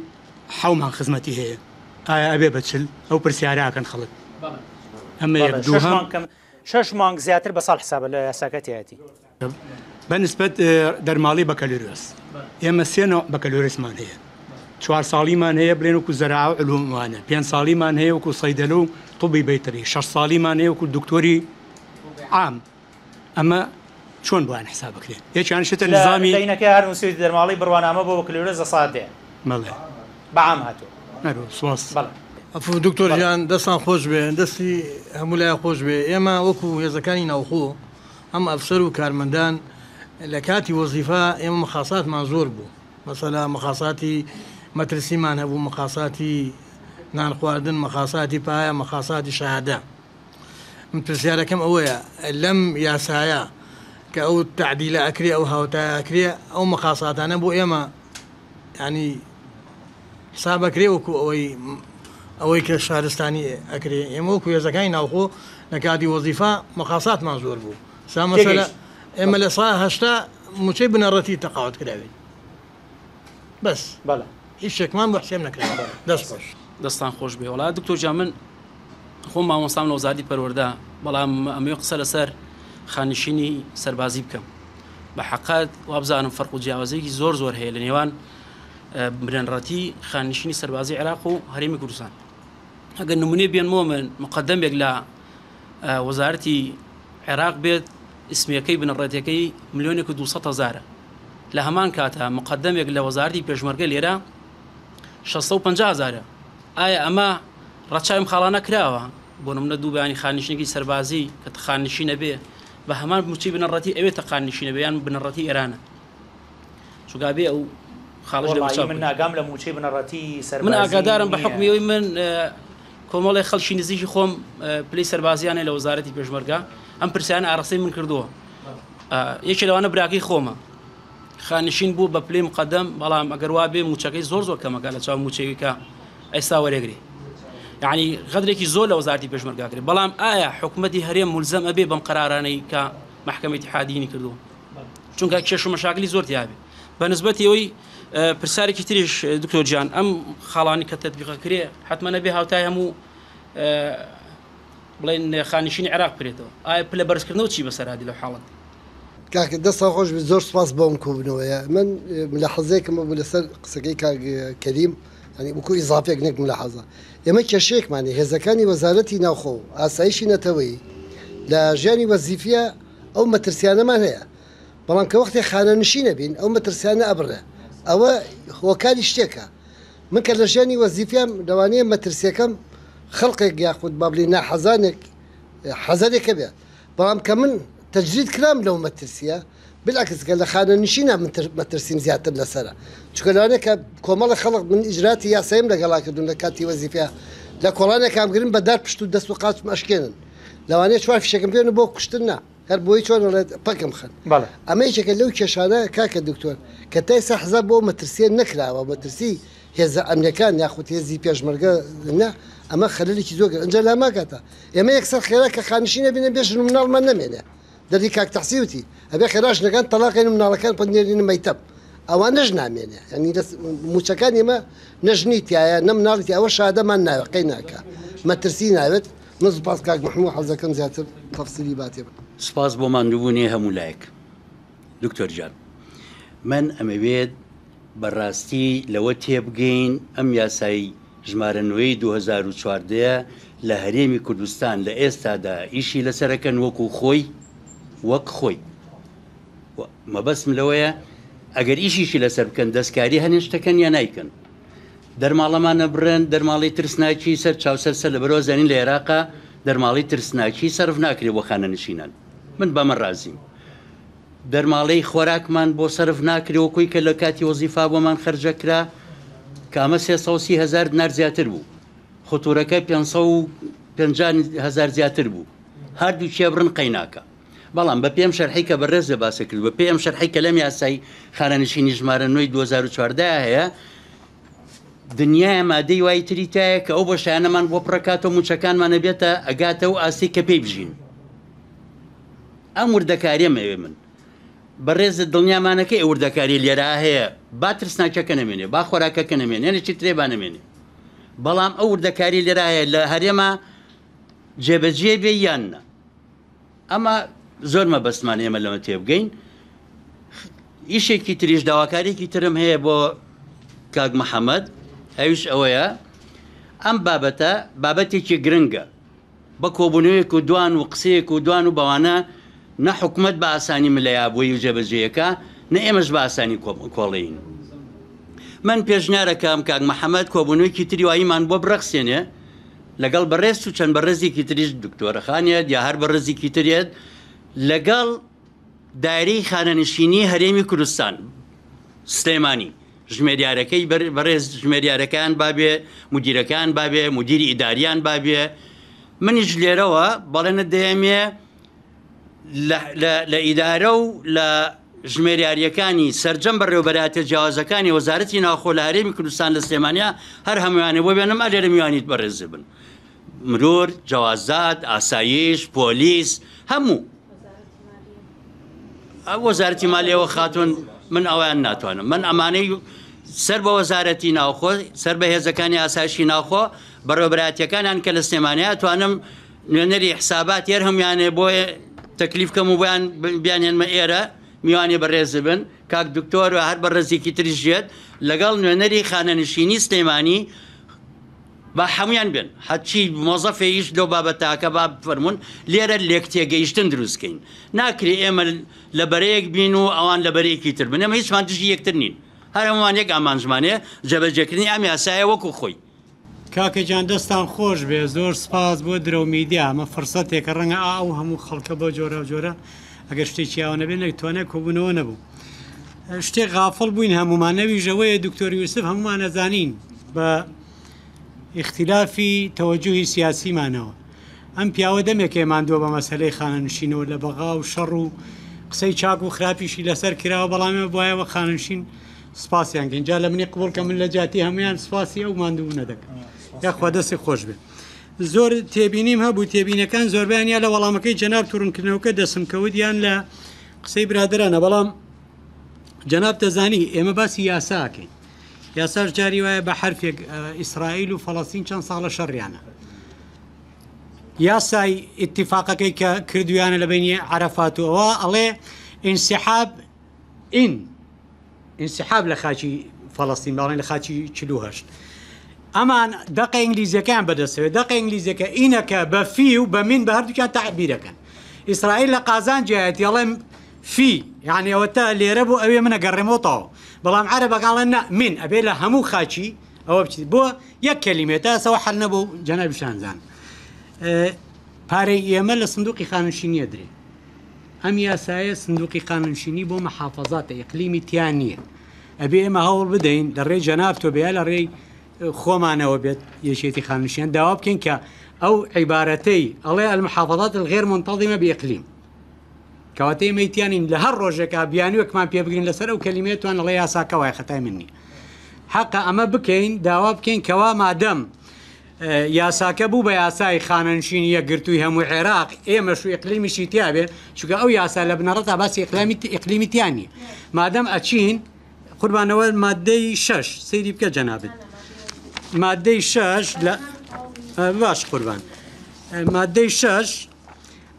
حومان خزمەتی هەیە ئایا ئەبێ بچل ئەو پرسیاراکەن خەڵک ئەمە دوو شش مانگ زیاتر بە ساڵ حسابە لە یاساکەتیەتی بەنسبت دەرماڵی بەکەلوریۆس ئێمە سێنەوە بەکەلوریسمان هەیە چوار ساڵیمان هەیە بلێن وکو زەرا علوممانە پێ ساڵیمان هەیە وکو سەیدەلە و توبی بیتری شش ساڵیمان هەیە وکو دکتۆری عام ئەمە چۆن بوان حساب بکرێن یەکیانشتە نظامی لەینەکە هەر نووسی دەرماڵی بڕوانامە بۆ وکلورە زە سادێ مەڵێ بەعام هاتوو ئەفو دکتۆریان دەستان خۆش بێ دەستی هەموو لای خۆش بێ ئێمە وەکو هێزەکانی ناوخۆ ئەم ئەفسەر و کارمەندان لە کاتی وەزیفا ئێمە مەخاساتمان زۆر بوو مەسەلا مەخاساتی هم مخاصاتی مخاصاتی مخاصاتی نان خوردن مەترسیمان هەبوو مەخاساتی نانخواردن مەخاساتی پایە مەخاساتی شاهدا پرسیارەکەم ئەوەیە لەم یاسایە اکری او يعني مخاصات ئەکرێ بو ایما یعنی مەخاساتانە اکری ئێمە ینی اوی وەکو ئەوەی ئەوەی کە شارستانی ئەکرێ ئێمە وەکو ێزەکانی ناوخۆ نەکاتی وەزیفا مەخاساتمان زۆر بوو سامەسەرە ئێمە لە ساهشتا موچەی بنەڕەتی تەقاوت کراوێت بس بله هیچ شێکمان بە حسێم نەکرێت دەست خۆش دەستان خۆش بێ وڵات دکتۆر جا من خۆم مامۆستان لە وزادی پەروەەردا بەڵام ئەمێ قسە لەسەر خانشینی سەربازی بکەم بە حقات وابزانم فەرق و جیاوازەیەکی زۆر زۆر هەیە لە نێوان برەنڕەتی خانشینی سەربازی عراق و هەرێمی کوردستان ئەگەر نمونێ بێنمەوە من مقدمێک لە وەزارتی عێراق بێت اسمەکەی بنەڕێتەکەی ملیۆنێک و 200 هزارە لە هەمان کاتە مقدمێک لە وەزاری پێشمەرگە لێرە 650هزارە ئایا ئەمە ڕەچایم خاڵانە کراوە بۆ نمونە دوو بەیانی خانیشنێکی سەربازی کە تخانیشینە بێ بە هەمان موچی بنەڕەتی ئەوێ تەخانیشینە بە یان بنەڕەتی ئێرانە چگابێ ئەو خاڵش من ناگام لە موچەی بنەڕەتی سەر من ئاگادارم بە حکمیەوەی من کۆمەڵی خەڵکی نزیکی خۆم پلی سەربازیانە لە وەزارەتی پێشمەرگا ئەم پرسیان ئارەسی من کردووە یەکی لەوانە براکی خۆمە خانشین بوو بە پلیم قەدەم بەڵام ئەگەر وا بێ موچەکەی زۆر زۆر کەمەکە لە چاو موچەویکە ئێستا وەرەگری یعنی غەدرێکی زۆر لە وەزارتی پێشمەرگاکرێت بەڵام ئایا حکوومەتی هەرێم ملزەم ئەبێ بەم قرارانەی کە مححکەمەی حادینی کردو چونکە کێش و مەشاکلی زۆر یاابێ بەنسبەت ئەوەی پرسارێکی تریش دکتۆرجیان ئەم خاڵانی کە تەتبیقەکرێ حتممەە بێ هاوتای هەموو بڵێن خانیشینی عراق پرێتەوە ئایا پلە بەرزکردنەوە چی بەسەرادی لە حاڵەتی کاکە دەستا خۆش زۆر سپاس بۆم کوبنەوەیە من لە حەزێکمە بوو لەسەر قسەکەی کەریم ئەنی بکو ئیزافێک نێک لە حەزە ئێمە کێشەیەکمانی هێزەکانی وەزارەتی ناوخۆ ئاسایشی نەتەوەی لە ژیانی وەزیفە ئەو مەترسیانەمان هەیە بەڵام کە وەختی خانەنشی نەبین ئەو مەترسیانە ئەبرە ئەوە هۆکاری شتێکە من کە لە ژیانی وەزیفیان دەوانەیە مەترسیەکەم خەڵقێک یاخود بابلی ناحەزانێک حەزارێکە بێت بەڵام کە من تەجرید کرام لەو مەترسیە بالعکس کە لە خانە نشینە مەترسیم زیاتر لەسرە چکە لەوانێکە کۆمەڵە خەڵق من ئیجراتی یاسەیم لەگەڵا کردوون لە کاتی وەزیفیا لە کۆڵانە کامگرن بەدار پشت و دەست و قاچم ئەشکێنن لەوانێت چوار فشەکەم پێێن بۆ کوشتننا هەر بۆی چۆنڵێت پەکەم خن ئەمەیشەکە لەو کێشانە کاکە دکتۆر کە تای سەحزە بۆ مەترسیە نەکراوە مەترسی هێزە ئەمریکان یاخود هێزی پێشمەرگە نه ئەمە خەلێکی زۆگە ئەنج لاماکاتە ئێمە یەکسەر خێرا کە خانشینە بینە بێژ مناڵمان نامێنێ دەری کاک تەحسیوتی ئەبێ خێراش لەکان تەلاقین مناڵەکان پندێنین مەتەب ئەوان نەژ نامێنێ ینی موچەکان ئێمە نەژنیتیایە نەمناڵیت ئەوە شادەمان ناوەقەی ناکە مەترسی ناوێت نز پاس کاک محموو حەزەکەم زیاتر تەفسیری باتێ سپاس بۆ ماندووبوونی هەموو لایەک دکتۆر جان من ئەمەوێت بەڕاستی لەوە تێبگەین ئەم یاسایی ژمارە نوێی 2014 لە هەرێمی کوردستان لە ئێستادا ئیشی لەسەرەکەن وەکو خۆی وەک خۆی مەبەستم لەوەیە ئەگەر ئیشیشی لەسەر بکەن دەستکاری هەنێ شتەکەن یا نیکەن دەرماڵەمانە بڕێن دەرماڵی ترسناکی سەر چاوسەرسە لە بەرۆ زەنین لە عێراقا دەرماڵی ترسناکی سرف ناکرێ بۆ خانە نشینان من بەمە رازیم دەرماڵەی خۆراکمان بۆ سرف ناکرەوە کوی کە لە کاتی وەزیفا بۆمان خرجەکرا کامە سێ هزار نار زیاتر بوو خۆتورەکە 500 هزار زیاتر بوو هەردوو چێبرن قەیناکە بەڵام بە پێم شەرحی کە بە ڕێز لە باسە کرد بە پێم شەرحی کە لەم یاسایی خانەنشینی ژمارە نوۆی 2014 هەیە دنیای مادەی وای تریتایە کە ئەو بە شایانەمان بۆ پڕکاتەوە موچەکانمانە بێتە ئەگاتە و ئاسی کە پێی بژین ئەم وردەکاریە مەوێ من بە ڕێز دڵنیامانەکەی ئەوردەکاری لێرا هەیە با ترسناکەکە نامێنێ با خۆراکەکە نامێنێنە چی ترێبان نامێنێ بەڵام ئەو وردەکاری لێرایە لە هەرێمە جێبەجێ بێ یاننا ئەمە زۆر مەبەستمان ئێمە لەمە تێبگەین ئیشێکی تریش داواکارێکی ترم هەیە بۆ کاگ محەممەد ئەوش ئەوەیە ئەم بابەتە بابەتێکی گرنگە بە کۆبوونەوەیەک و دوان و قسەیەک و دوان و بەوانە نە حکومت بە ئاسانی ملەیابووی و جەبەجەیەەکە نە ئێمەش بە ئاسانی کۆڵین. من پێشنیارەکەم کاک محەممەد کۆبوونەوەیکی تری واییمان بۆ بڕەخسێنێ لەگەڵ بەڕێز و چەند بەڕێزیکی تریش دکتۆرەخانیت یا هەر بەڕێزیکی ترێت لەگەڵ دایرەی خانەنشینی هەرێمی کوردستان سلێمانی ژمێریارەکەی بەڕێز ژمێریارەکان بابێ مدیرەکان بابێ مدیری ئیداریان بابێ منیش لێرەوە بەڵێنە دەیەمێ لە ئیدارە و لە ژمێریاریەکانی سرجەم بە ڕێوبەراتە جیاوازەکانی وەزارەتی ناخۆلارێمی کوردستان لە سلێمانیا هەر هەمویانە بۆ بێنم ئەلێرە میوانیت بەڕێز بن. مرۆر جیازات ئاسایش پۆلیس هەموو وەزارەتی مالیەوە خاتون من ئەویان ناتوانم من ئەمانەی سەر بە وەزارەتی ناوخۆ سەر بە هێزەکانی ئاساشی ناوخۆ بەڕێبراتیەکانیان کە لە سلێمانەیە توانم نوێنەری حسابات یێر هەمویانێ بۆ تەکلیفکەم و بیان بیانێنمە ئێرە میوانی بەڕێز بن کاک دکتۆر و هەر بە ڕێزیکی تریژێت لەگەڵ نوێنەری خانەنشینی سلێمانی با هەمویان بێن حەچی مۆزەفێیش لەو بابەتاکە با فەرمونون لێرە لێک تێگەیشتن دروستکەین ناکری ئێمە لە بەرەیەک بین و ئەوان لە بەرەیەکی تر بنەمە هیچمان دژی یەکتر نین هەر ئەوان یەک ئامانژمانێ جەبەجەکردنی ئەم یاسایە وەکو خۆی کاکەجان دەستان خۆش بێ زۆر سپاس بۆ درەومیدیا ئەمە فرسەتێکە ڕەنگە ئاو هەموو خەڵکە بۆ جۆرە جۆرە ئەگەر شتێکیاوە نەبێن لە توانە کۆبوونەوە نەبوو. شتێک غافڵ بووین هەمومانەوی ژەوەیە دکتۆری یوسف هەمومان نەزانین بە ئختلافی تەوەجوهی سیاسیمانەوە ئەم پیاوە دەمێک ئێماندووە بە مەسلەی خاننشینەوە لە بەغا و شەڕ و قسەی چاک و خراپیشی لەسەر کراوە بەڵامێ بایەوە خاننشین سپاسیان اینجا لە منی قوڵ کە من لە جااتی هەمویان سپاسی ئەو ماندوو نەدەکەم یاخوا دەستی خۆش بێت زۆر تێبینیم هەبوو تێبینەکان زۆربیان یا لە وەڵامەکەی جەناب تورنکردنەوەکە دەسمکەوتیان لە قسەی برادرانە بەڵام جەناب دەزانی ئێمە باسی یاساکەین يا سر جاري ويا بحرف إسرائيل وفلسطين كان صار ساڵە شەڕیانە یاسای يا کە کردویانە لە بینی عرفات وەوە ئەڵێ ئینسیحاب ئین انسحاب لە خاچی فەڵستین باڵێن لە خاچی چلوهشت ئەمان دقی ئینگلیزیەکان بەدەستەوێت دقی ئینگلیزیەکە ئینەکە بە فی و بە من بە هەردووکیان تعبیرەکەن ئیسرائیل لە قازان جایەت في يعني ئەوەتا لێرە بوو ئەوێ منە گەڕێمەوەتەوە بەڵام عرە قال ن من ئەبێ لە هەموو خاچی ئەوە بچیت بووە یەک کەلیمێتە سەوە حل نەبوو جەنابیشانزان أه، پارەی ئێمە لە سندوقی خانشینیە درێ ئەم یاسایە سندوقی قانونشینی بۆ محافظاتە ئەقلیمی محافظات نییە تيانية أبي ما هو لە دري جناب تو بيال لە ڕێی وبيت بێت یەشێتی خانشیان داوا بکەین کە ئەو عیبارەتەی ئەڵێ ئەلمحافظات غێر منتەڵیمە کەواتەی مەیتیانین لە هەر ڕۆژێکا بیانوەکمان پێبگرین لەسەر و کەلیمێتوان لەڵێ یاساکەوای خەتای منی حەقە ئەمە بکەین داوا بکەین کەوا مادەم یاساکە بوو بە یاسای خانەنشین یەکگرتووی هەموو عێراق ئێمەش و ئقلیمیشی تیاابێ چگە ئەو یاسا لە بنەڕەتا باسی ئقلامی ئقلیمیتیانی مادەم ئەچین قوربانەوە مادەی شش سری بکە جەنابێت مادەی شش لە باش قوربان مادەی شش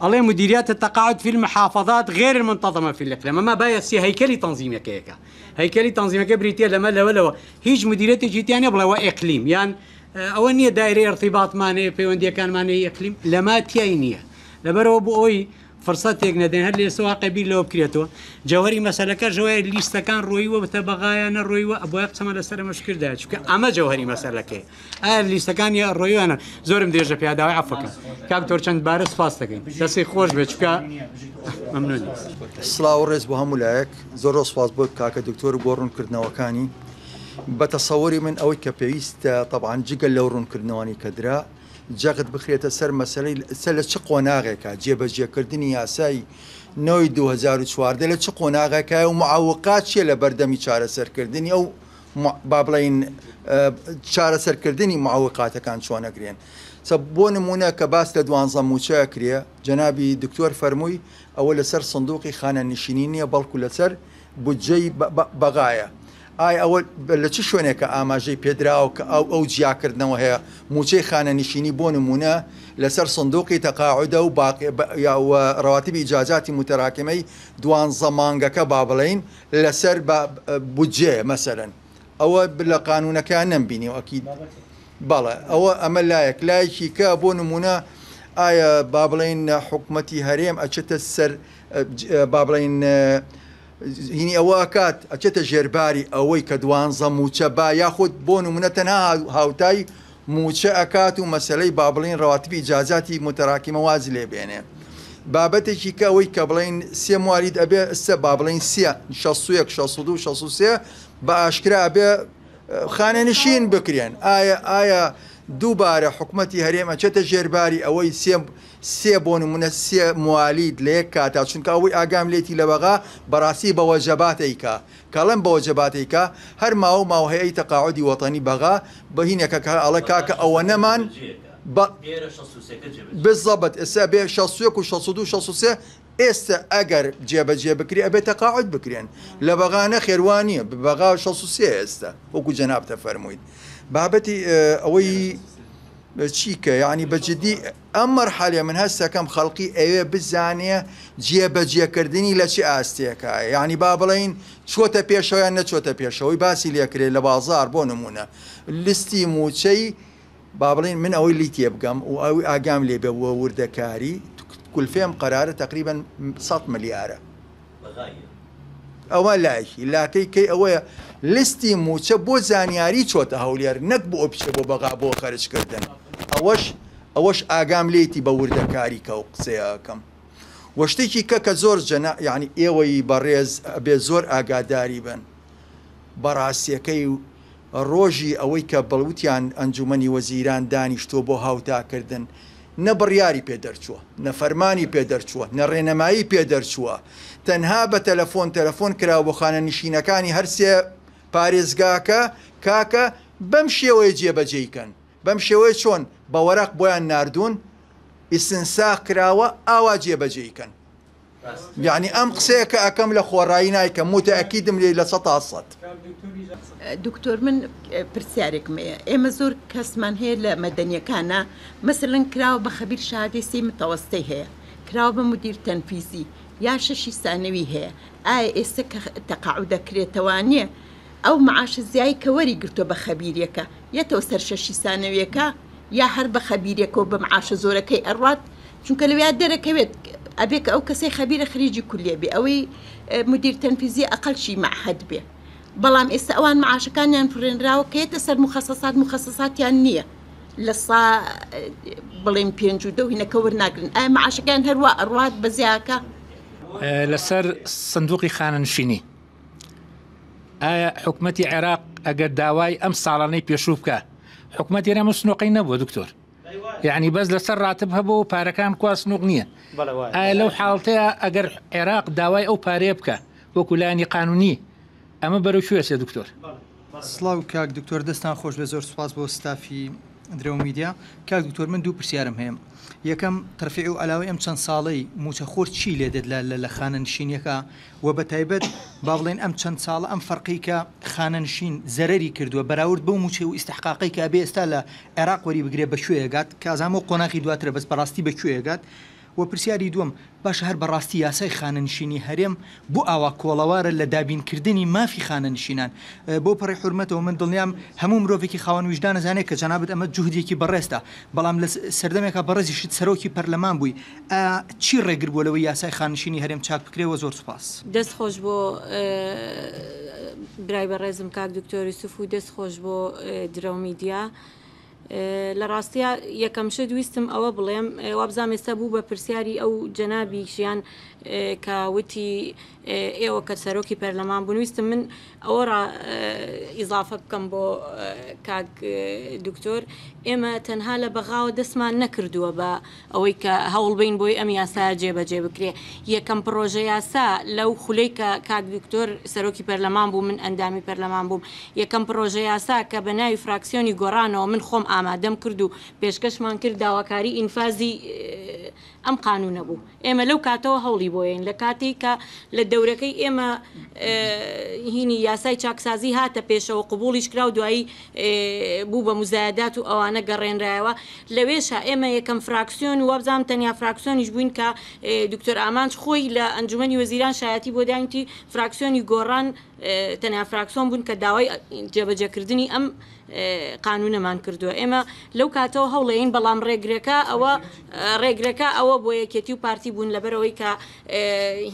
الله مديريات التقاعد في المحافظات غير المنتظمه في الاقليم ما بايا سي هيكلي تنظيمك كيكا هيكلي تنظيمك بريتيا لما لا ولا هيج مديريات جيتيان بلا اقليم يعني آه، اوانيه دائره ارتباط ماني في وندي كان ماني اقليم لما تيانيه لبرو بو اوي فرسەتێک نەدەێن هەر لێسەوە قەبی لەوە بکرێتەوە جەوەری مەسلەکە ژەوەی لیستەکان ڕۆیوە بتە بەغایانە ڕۆیوە ئەبە قچەمە لەسەر مەشکردا چکە ئەمە جەوهری مەسلەکەی ئا لیستەکان یا ڕۆیوانە زۆرم دێژە پیاداوای عفەکە کاکتۆر چەند بارە سپاس دەکەین دەستی خۆش بێ چکە ممنون سلااو ڕێز بۆ هەموو لایەک زۆر سپاس بۆ کاکە دکتۆر بۆ ڕوونکردنەوەکانی بەتەسەوەری من ئەوەی کە پێویستە طبعاان جگەل لەو ڕوونکردنەوەی کەدرا جەغت بخرێتە سەر مەسەی سە لە چ قۆناغێکە جێبەجێکردنی یاسایی نەوەی 2014 لە چ قۆناغەکە و معوقات چیە لە بەردەمی چارەسەرکردنی ئەو با بڵین چارەسەرکردنی معوقاتەکان چۆنەگرێن. بۆ نمونە کە باس لە دوانزە موچەیە کرێ جەنابی دکتۆر فەرمووی ئەوە لەسەر سندوقی خانە نشینی نییە بەڵکو لەسەر بودجەی بەغایە ئایا ئەوە لە چ شوێنێکە ئاماژەی پێدراوە کە ئەو ئەو جیاکردنەوە هەیە موچەی خانە نشینی بۆ نمونە لەسەر سندوقی تەقاعدە و یاوە ڕاتبی ئجاجاتی متراکمەی دوان زەمانگەکە با بڵین لەسەر بودجێ مەسەرن ئەە لە قانونەکان نمبینی وەکی بەڵێ ئەوە ئەمە لایەک لایەکی کە بۆ نمونە ئایا با بڵین حکومەتی هەرێم ئەچێتە سەر با بڵین هینی ئەوە ئەکات ئەچێتە ژێرباری ئەوەی کە دوانزە موچە با یاخود بۆ نمونەتەنا هاوتای موچە ئەکات و مەسلەی با بڵین ڕاتبی جازاتی متراکیمەوازی لێ بێنێ. بابەتێکی کە ئەوەی کە بڵین سێ موارید ئەبێ سە با بڵین سیە 16 بە ئاشکرا بێ خانێنشین بکرێن ئایا ئایا دووبارە حکوومەتتی هەرێمە چێتە ژێرباری ئەوەی سێ بۆ نمونە سێ موالید لە یەک کاتا چونکە ئەوەی ئاگام لێتی لەبغا بەڕاستی بەوە جەباتێکە کەڵم بەوە جەباتێکە هەر ماوە ماوهەیە تەقاعدی وەتەنی بەغا بەهینێکە کە ئەڵە کاکە ئەوە نەمان. بزەبەت ئێستا بێ 16 و 16 ئێستا ئەگەر جێبەجێ بکری ئەبێت تەقاعد بکرێن لە بەغانە خێوانیە بەغا 16 ئێستا وەکو جەنابتە فەرمووییت. بابەتی ئەوەی چیکە یعنی بەجددی ئەم مەرحالێ من هەستەکەم خەڵکی ئەوێ بزانێ جێبەجێکردنی لە چی ئاستیەکە یعنی با بڵین چۆتە پێشەوەیان نەچۆتە پێشەوەی باسی لێکرێت لە بازار بۆ نمونە لیستی موچەی با بڵین من ئەوەی لی تێ بگەم و ئەوی ئاگام لێ بە وە وردەکاری کولفێم قەرارە تقریبا 100 ملیارە ئەوە لایکی لاکەی کەی ئەوەیە لیستی موچە بۆ زانیاری چۆتە هەولێر نەک بۆ ئۆپچە بۆ بەغا بۆ خەرجکردن ئەوەش ئەوەش ئاگام لێتی بە وردەکاری کە و قسەیەکەم وەشتێکی کە کە زۆر جەنا یعنی ئێوەی بەڕێز بێ زۆر ئاگاداری بن بەڕاستیەکەی و ڕۆژی ئەوەی کە بەڵوتیان ئەنجومی وەزیران دانیشتۆ بۆ هاوتاکردن نە بڕیاری پێدەرچووە نەفەرمانی پێدەرچووە نە ڕێنەمایی پێدەرچووە تەنها بە تەلەفۆن تەلەفۆن کرا بۆ خانە نشینەکانی هەرسێ پارێزگاکە کاکە بەم شێوەیە جێبەجێیکەن بەم شێوەیە چۆن بە وەرەق بۆیان نردون ئیسنساق کراوە ئاوا جێبەجێیکەن یعنی ئەم قسەیە کە ئەەکەم لە خۆڕایی نایکە متەکیدم لێ لە سە تاسەد دکتۆر من پرسیارێکم ئێمە زۆر کەسمان هەیە لە مەدەنیەکانە مەسلن کراوە بە خەبیر شادیسی متەوەستی هەیە کراوە بە مدیر تەنفیزی یا شەشی سانەوی هەیە ئایا ئێستا تەقاعود دەکرێتەوە نیە او معاش زیایی کە وەری گرتووە بە خەبیریەکە یەتەوە سەر شەشی سانەویەکە یا هر هەر بە خەبیریەکە و بە معاشە زۆرەکەی ئەڕات چونکە لەویا دەرەکەوێت ئەبێت کە او کسی خبیر خریجی کولیە بی اوی اه، مدیر تنفیزی اقل شی معهد تەنفیزی ئەقلشی معحد بێ بەڵام ئێستا ئەوان معاشەکانیان فرێنراوە کەێتە سەر مخەسەسات مخەسەساتیان نییە لە سا اه، بڵێن پێنج و دەوهینەکە معاش ئایا هر هەروە ئەڕات بە اه، لسر صندوقی سندوقی خاننشینی ئایا حکوومەتتی عێراق ئەگەر داوای ئەم ساڵانەی پێشوو بکە حکوومەتتی ئێرە سنوقی نەبووە دکتۆر یعنی بەس لەسەر راتب هەبوو و پارەکان کوا سنوق نییە ئایا لەو حاڵتەیە ئەگەر عێراق داوای ئەو پارێ بکە وەکولانی قانونی ئەمە بەرەوشوێسێ دکتۆر سلااو کاک دکتۆر دەستان خۆش بە زۆر سپاس بۆ ستافی درێو میدیا کاک دکتۆر من دوو پرسیارم هەیە یەکەم تەرفی و ئەلاوی ئەم چەند ساڵی موچەخۆر چی لێ دێت لە خانەنشینیەکە و بە تایبەت با بڵێن ئەم چەند ساڵە ئەم فەرقی کە خانەنشین زەرری کردووە بەراورد بۆ موچێ و ئیسحقاقی کە بێ ئێستا لە عێراق وەری بگرێ بە شوێگات کازام و قۆناقی دواتر بەس بەڕاستی بە کوێگات و پرسیاری دووەم باش هەر بەڕاستی یاسای خاننشینی هەرێم بۆ ئاوا کۆڵەوارە لە دابینکردنی مافی خاننشینان بۆ پڕی حرمەتەوە من دڵنیام هەموو مرۆڤێکی خاوەن وجددان زانێت کە جنابەت ئەمە جوهدێکی بەڕێستە بەڵام لە سەردەمێکە بەڕێزی شت سەرۆکی پەرلەمان بووی چی ڕێگر بۆ لەوەی یاسای خاننشینی هەرێم چاک بکرێەوە زۆر سپاس دەست خۆش بۆ برای بەڕێزم کاک دکتۆری سوف و دەست خۆش بۆ درەومیدیا. لە ڕاستیا یەکەمشە دویستم ئەوە بڵێم وابزام ئێستا بوو بە پرسیاری ئەو جەنابی ژیان کاوتی ئێوە کە سەرۆکی پەرلەمان بنوویستم من ئەوە ئیزافە بکەم بۆ کاک دکتۆر ئێمە تەنها لە بەغاوە دەستمان نەکردووە بە ئەوەی کە هەوڵ بین بۆی ئەم یاسا جێبەجێ بکرێ یەکەم پرۆژە یاسا لەو خولەی کە کاک دکتۆر سەرۆکی پەرلەمان بوو من ئەندامی پەرلەمان بووم یەکەم پرۆژە یاسا کە بە ناوی فراکسیۆنی گۆڕانەوە من خۆم ئامادەم کرد و پێشکەشمان کرد داواکاری ئینفازی ئەم قانون نەبوو ئێمە لەو کاتەوە هەوڵی بۆیین لە کاتێککە لە دەورەکەی ئێمە هینی یاسای چاکسازی هاتە پێشەوە قوبولیش کرا و دوایی بوو بە مزایدات و ئەوانە گەڕێنرایەوە لەوێشە ئێمە یەکەم فراکسیۆن وابزانام تەنیا فراکسیۆنیش بووین کە دکتۆر ئامانچ خۆی لە ئەنجومی وەزیران شایەتی بۆ داینتی فراکسیۆنی گۆڕان تەنیا فراکسۆن بوون کە داوای جێبەجەکردنی ئەم قانونەمان کردووە ئێمە لەو کاتەوە هەوڵێین بەڵام ڕێگرەکە ئەوە ڕێگرەکە ئەوە بۆ یەکێتی و پارتی بوون لەبەرەوەی کە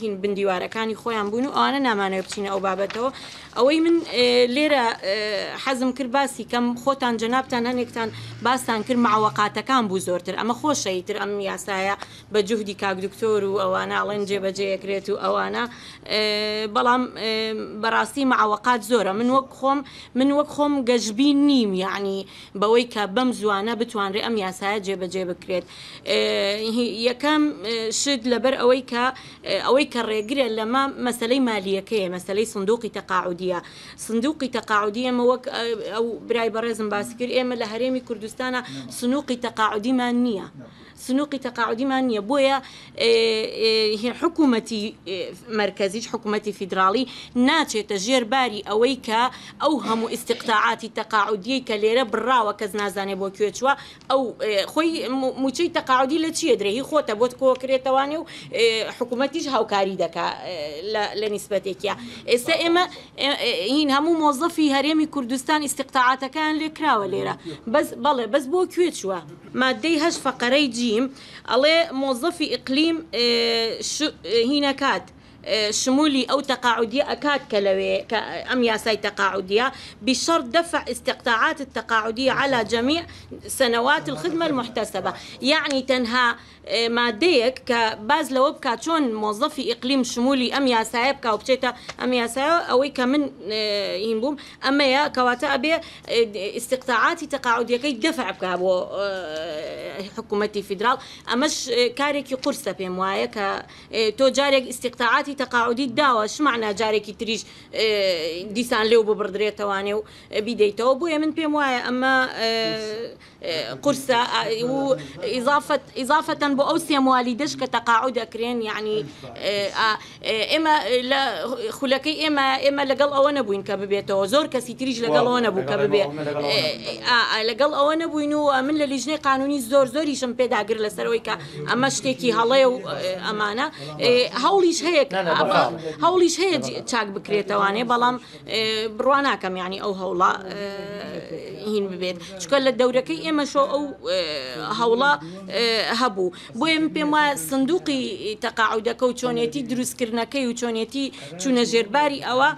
هین بندیوارەکانی خۆیان بوون و ئەوانە نامانەوە بچینە ئەو بابەتەوە ئەوەی من لێرە حەزم کرد باسی کەم خۆتان جەنابان هەنێکتان باستان کرد ماوەقاتەکان بوو زۆرتر ئەمە خۆشەیتر ئەم یاسایە بە جوهدی کاک دکتۆر و ئەوانە ئەڵێن جێبەجێەکرێت و ئەوانە بەڵام بەڕاستی ماوەقات زۆرە من وەک خۆم من وەک خۆم گەژبین نیم یعنی بەوەی کە بەم زوانە بتوانرێ ئەم یاسایە جێبەجێ بکرێت یەکەم شت لەبەر ئەوەی کە ئەوەی کە ڕێگرە لەمە مەسلەی مالیەکەیە مەسلەی سندوقی تەقاعودیە سندوقی تەقاعودیە مەوەک ئەو برای بەڕێزم باسی کرد ئێمە لە هەرێمی کوردستانە سنووقی تەقاعودیمان نییە. سنووقی تەقاعدیمان نیە بۆیە حکوومەتی مرکزیش حکوومەتی فیدراڵی ناچێتە ژێرباری ئەوەی کە ئەو هەموو استقتاعاتی تەقاعدی کە لێرە براوە کەس نازانێ بۆ کوێچوە ئەو خۆی موچەی تەقاعدی لە چیە درێی خۆتە بۆت کۆکرێتەوانێ و حکوومەتیش هاوکاری دەکا لە نیسبەتێکیا ئێستا ئێمە هین هەموو مۆزەفی هەرێمی کوردستان استقتاعاتەکان لێکراوە لێرە بەس بەڵێ بەس بۆ کوێ چوە مادەی هەش فەقەرەی جی إقليم ألي موظفي إقليم آه، آه، هنا كات آه، شمولي أو تقاعدية أكاد كلوي أم ياساي تقاعدية بشرط دفع استقطاعات التقاعدية على جميع سنوات الخدمة المحتسبة يعني تنهى مادەیەک کە باز كاتشون موظفي اقليم شمولي ام يا سايب یاسایە بکە و بچێتە ئەم یاسایە ئەوەی کە من هین بووم ئەمەیە کەواتە ئەبێ دفع بك دەفع بکە بۆ حکوومەتی فیدرال ئەمەش کارێکی قورسە تو وایە کە تقاعدي جارێک اش معنى داوە شمعنا جارێکی تریش دیسان لو ببردرێتەوانێ و بیدەیتەوە من پێم وایە اما آه، آه، قورسە آه، و إضافة إضافة خۆتان بۆ ئەو سێموالی دەش کە تەقاعو دەکرێن یعنی ئێمە لە خولەکەی ئێمە ئێمە لەگەڵ ئەوە نەبووین کە ببێتەوە زۆر کەسی تریش لەگەڵ ئەوە نەبوو کە ببێ لەگەڵ ئەوە نەبووین و من لە لیژنەی قانونی زۆر زۆریشم پێداگر لەسەرەوەی کە ئەمە شتێکی هەڵێ و ئەمانە هەوڵیش هەیە هەوڵیش هەیە چاک بکرێتەوانێ بەڵام بڕواناکەم ینی ئەو هەوڵا هین ببێت چکە لە دەورەکەی ئێمە شۆ ئەو هەوڵا هەبوو بۆ ئێم پێم وایە سندوقی تەقاعودەکە و چۆنێتی دروستکردنەکەی و چۆنێتی چونە ژێرباری ئەوە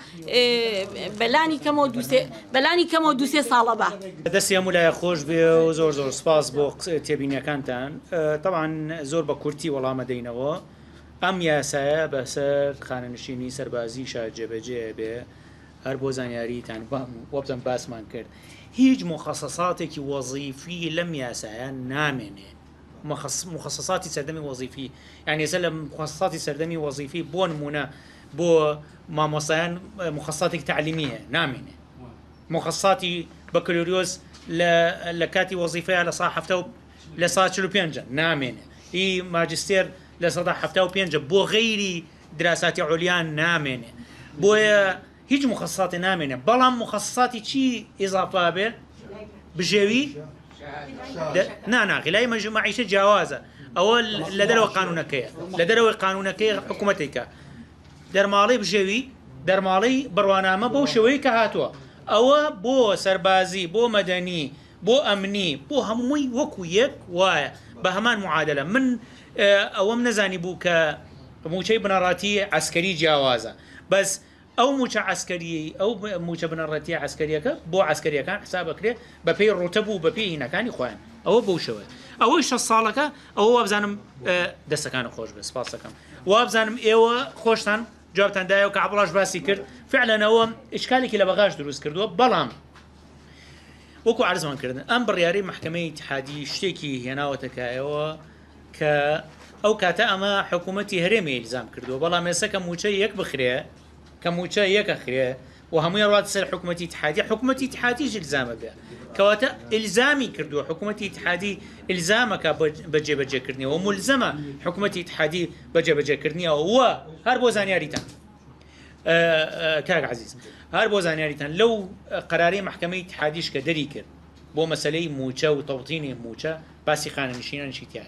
بەلانی کەمەوە بەلانی کەمەوە دوسێ ساڵە بە دەستیام لایە خۆش بێ و زۆر زۆر سپاس بۆ تێبینەکانتان تەوان زۆر بە کورتی وەڵامە دەینەوە ئەم یاسایە بەسەر خانەنشینی سەربازی شار جێبەجێ بێ هەر بۆ زانیاریتان وەبزم باسمان کرد هیچ مخەسەساتێکی وەزیفی لەم یاسایە نامێنێ مخصصاتي سردمي وظيفي يعني مثلا مخصصاتي سردمي وظيفي وەزیفی بۆ بو ما مامۆسایان مخصصاتێک تعليميه نامێنێ مخصصاتي بكالوريوس لە کاتی وەزیفەیە لە سا هەفتە و لە سا چ پێنج نامێنێ ئی ماجستێر لە بو هەفتە و پێنج بۆ غەیری دراساتی عولیان نامێنێ بۆیە هیچ مخصصاتی نامێنێ نعم. نانا غلای مەژ معیشە جیاوازە ئەوە لە دەرەوە قانونەکەیە لە دەرەوەی قانونەکەی حکوومەتێکە دەرماڵی بژێوی دەرماڵی بڕوانامە بەو شێوەیە کە هاتووە ئەوە بۆ سەربازی بۆ مەدەنی بۆ ئەمنی بۆ هەمووی وەکو یەک وایە بە هەمان معادلە من ئەوەم نەزانی بوو کە موچەی بنەڕاتی ئەسکەری جیاوازە بەس ئەو موچە ئەسکەری ئەو موچە بنەڕەتی ئەسکەریەکە بۆ ئەسکەریەکان حسا بکرێ بە پێی ڕوتە بوو بە پێی هینەکانی خۆیان ئەوە بەو شەوە ئەوەی شە ساڵەکە ئەوە وابزانم دەستەکان خۆش بێ سپاسەکەم وابزانم ئێوە خۆشتان جوابتاندایە و کە عبڵاش باسی کرد فعلەنەوە ئشکالێکی لە بەغاش دروست کردووە بەڵام وەکو ئارزمانکردن ئەم بڕیاری محکمەی تحادی شتێکی هێناوەتەکایەوە کە ئەو کاتە ئەمە حکوومەتتی هەرێمی ئیلزام کردووە بەڵام ێسەکە موچە یەک بخرێ كموچا يك اخري وهم يروات سر حكومة اتحادي حكومة اتحادي الزامه بها كواتا الزامي كردو حكومة اتحادي الزامك بجي بجي كرني وملزمة حكومة اتحادي بجي بجي كرني و هر بوزانياريتا آه، آه، كاك عزيز هر بوزانياريتا لو قراري محكمة اتحاديش كدري كر بو مسألة موچا وتوطين موچا باسي خانه نشينا نشيتيا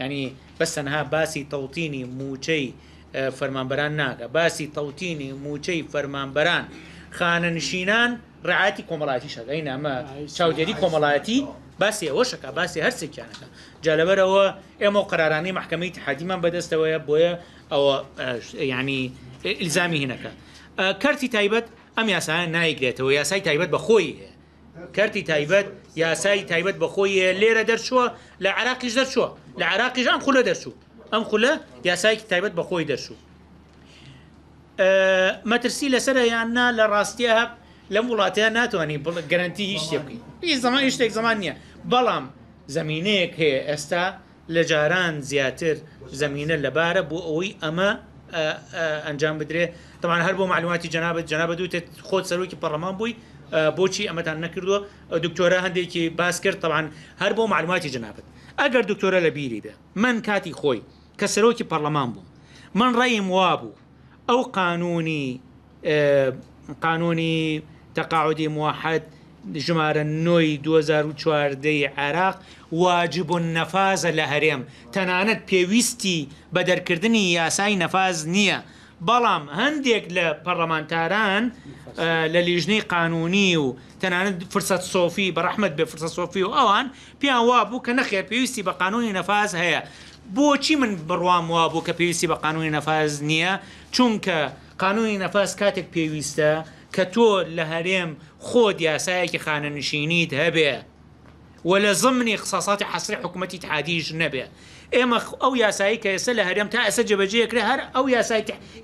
يعني بس انها باسي توطيني موچي فەرمانبەران ناکە باسی تەوتینی موچەی فەرمانبەران خانەنشینان ڕعاتی کۆمەڵاتی شەکەی نامە چاودێری کۆمەڵایەتی باسی ئەوەشەکە باسی هەرسێکیانەکە جالەبەرەوە ئێمە و قرارانەی محکمەی تحادیمان بەدەستەوەە بۆیە ئەوە ینی ئیلزامی هینەکە کەرتی تایبەت ئەم یاسایان نایگرێتەوە یاسای تایبەت بە خۆی کەرتی تایبەت یاسای تایبەت بە خۆی لێرە دەرچووە لە عراقیش دەرچووە لە عراقیژان خولە دەرچوو ئەم خولە یاسایکی تایبەت بە خۆی دەرشوو مەترسی لەسرە یاننا لە ڕاستیە لەم وڵاتەیە ناتوانانی گەرانتی هیچ شتێ بکەین هیچ زمان هیچ شتێک زمان نییە بەڵام زمینەیەک هەیە ئێستا لە جاران زیاتر زمینە لەبارە بۆ ئەوەی ئەمە ئەنجام بدرێ تەمان هەر بۆ معلوماتی جنابەت جنابە دووتێت خۆت سەرۆکی پەرلەمان بووی بۆچی ئەمەتان نەکردووە دکتۆرە هەندێکی باس کرد تەوان هەر بۆ معلوماتی جنابەت ئەگەر دکتۆرە لە بیری بێ من کاتی خۆی کە سەرۆکی پەرلەمان بوو من ڕێیم وا بوو ئەو قانونی قانونی تەقاعدی موحد ژمارە نۆی 2014 عراق واجببوون نەفازە لە هەرێم تەنانەت پێویستی بە دەرکردنی یاسای نەفاز نییە بەڵام هەندێک لە پەرلەمانتاران لە لیژنەی قانونی و تەنانەت فرسەت سۆفی بەڕحمد بێ فرسە سۆفی و ئەوان پیان وا بوو کە نەخێر پێویستی بە قانونی نەفاز هەیە بۆچی من بڕوام وا بۆ کە پێویستی بە قانونی نەفاز نییە چونکە قانونی نەفاس کاتێک پێویستە کە تۆ لە هەرێم خۆ یاسایەکی خانەنشینیت هەبێ و لە زمنی قسەساتی حسری حکوومەتی تعادیش نەبێ ئێمە ئەو یاسایی کە ئێستا لە هەرێم تا ئەسە جەبەجەیەکرێ هەر ئەو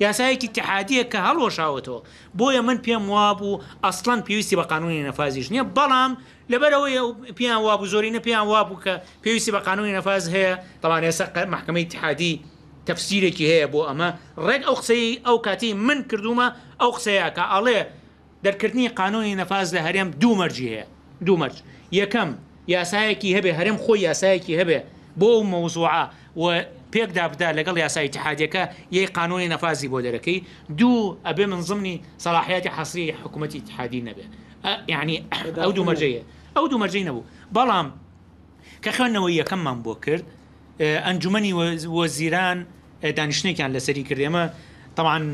یاسایەکی تحادیە کە هەڵۆشاوەتەوە بۆیە من پێم وا بوو ئەسڵان پێویستی بە قانونی نەفازیش نییە بەڵام لەبەرەوەی پێیان وابوو زۆرینە پێیان وابوو کە پێویستی بە قانونی نەفاز هەیە بەڵان ێسا محکمەی تحادی تەفسیرێکی هەیە بۆ ئەمە ڕێک ئەو قسەی ئەو کاتی من کردومە ئەو قسەیە کە ئاڵێ دەرکردنی قانونی نەفاز لە هەرێم دوو مەرجی هەیە دوو مەرج یەکەم یاسایەکی هەبێ هەرم خۆی یاسایەکی هەبێ بۆ مەوزوعە و پێکدا بدا لەگەڵ یاسای تحادەکە یەی قانونی نەفازی بۆ دەرەکەی دوو ئەبێ من زمنی سەلاحیاتی حەسری حکوومەتی تحادی نەبێ یعنی ئەو دوو مەرجەیە ئەو دوو مەرجەی نەبوو بەڵام کە خوێندنەوەی یەکەممان بۆ کرد ئەنجومی وەزیران دانیشتێکیان لەسەری کردێمە تەوان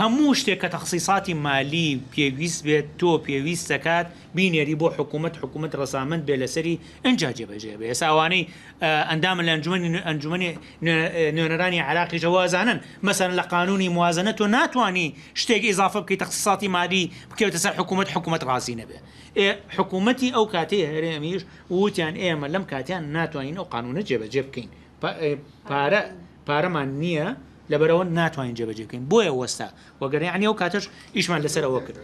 هەموو شتێک کە تەخصیصاتی مالی پێویست بێت تۆ پێویست دەکات بینێری بۆ حکوومەت حکوومەت ڕسامند بێ لەسەری ئەجا جێبەجێ بێ ئێساوانەی ئەندام لە ئەنجومی ئەنجومی نوێنەرانی عراقی جوازانن مەسەر لە قانونی موازنە تۆ ناتوانانی شتێک ئضافە بکەی تەخصیصاتی مالی بکەوتە سەر حکوومەت حکوومەت ڕازی نەبێ حکوومەتتی ئەو کاتەیە هەرێمیش وتیان ئێمە لەم کاتیان ناتوانین ئەو قانونە جێبەجێ بکەین پارە پارەمان نییە لەبەرەوە ناتوانین جێبەجێ بکەین بۆیە وەستا وەگەری عنی ئەو کاتەش ئیشمان لەسەرەوە کرد.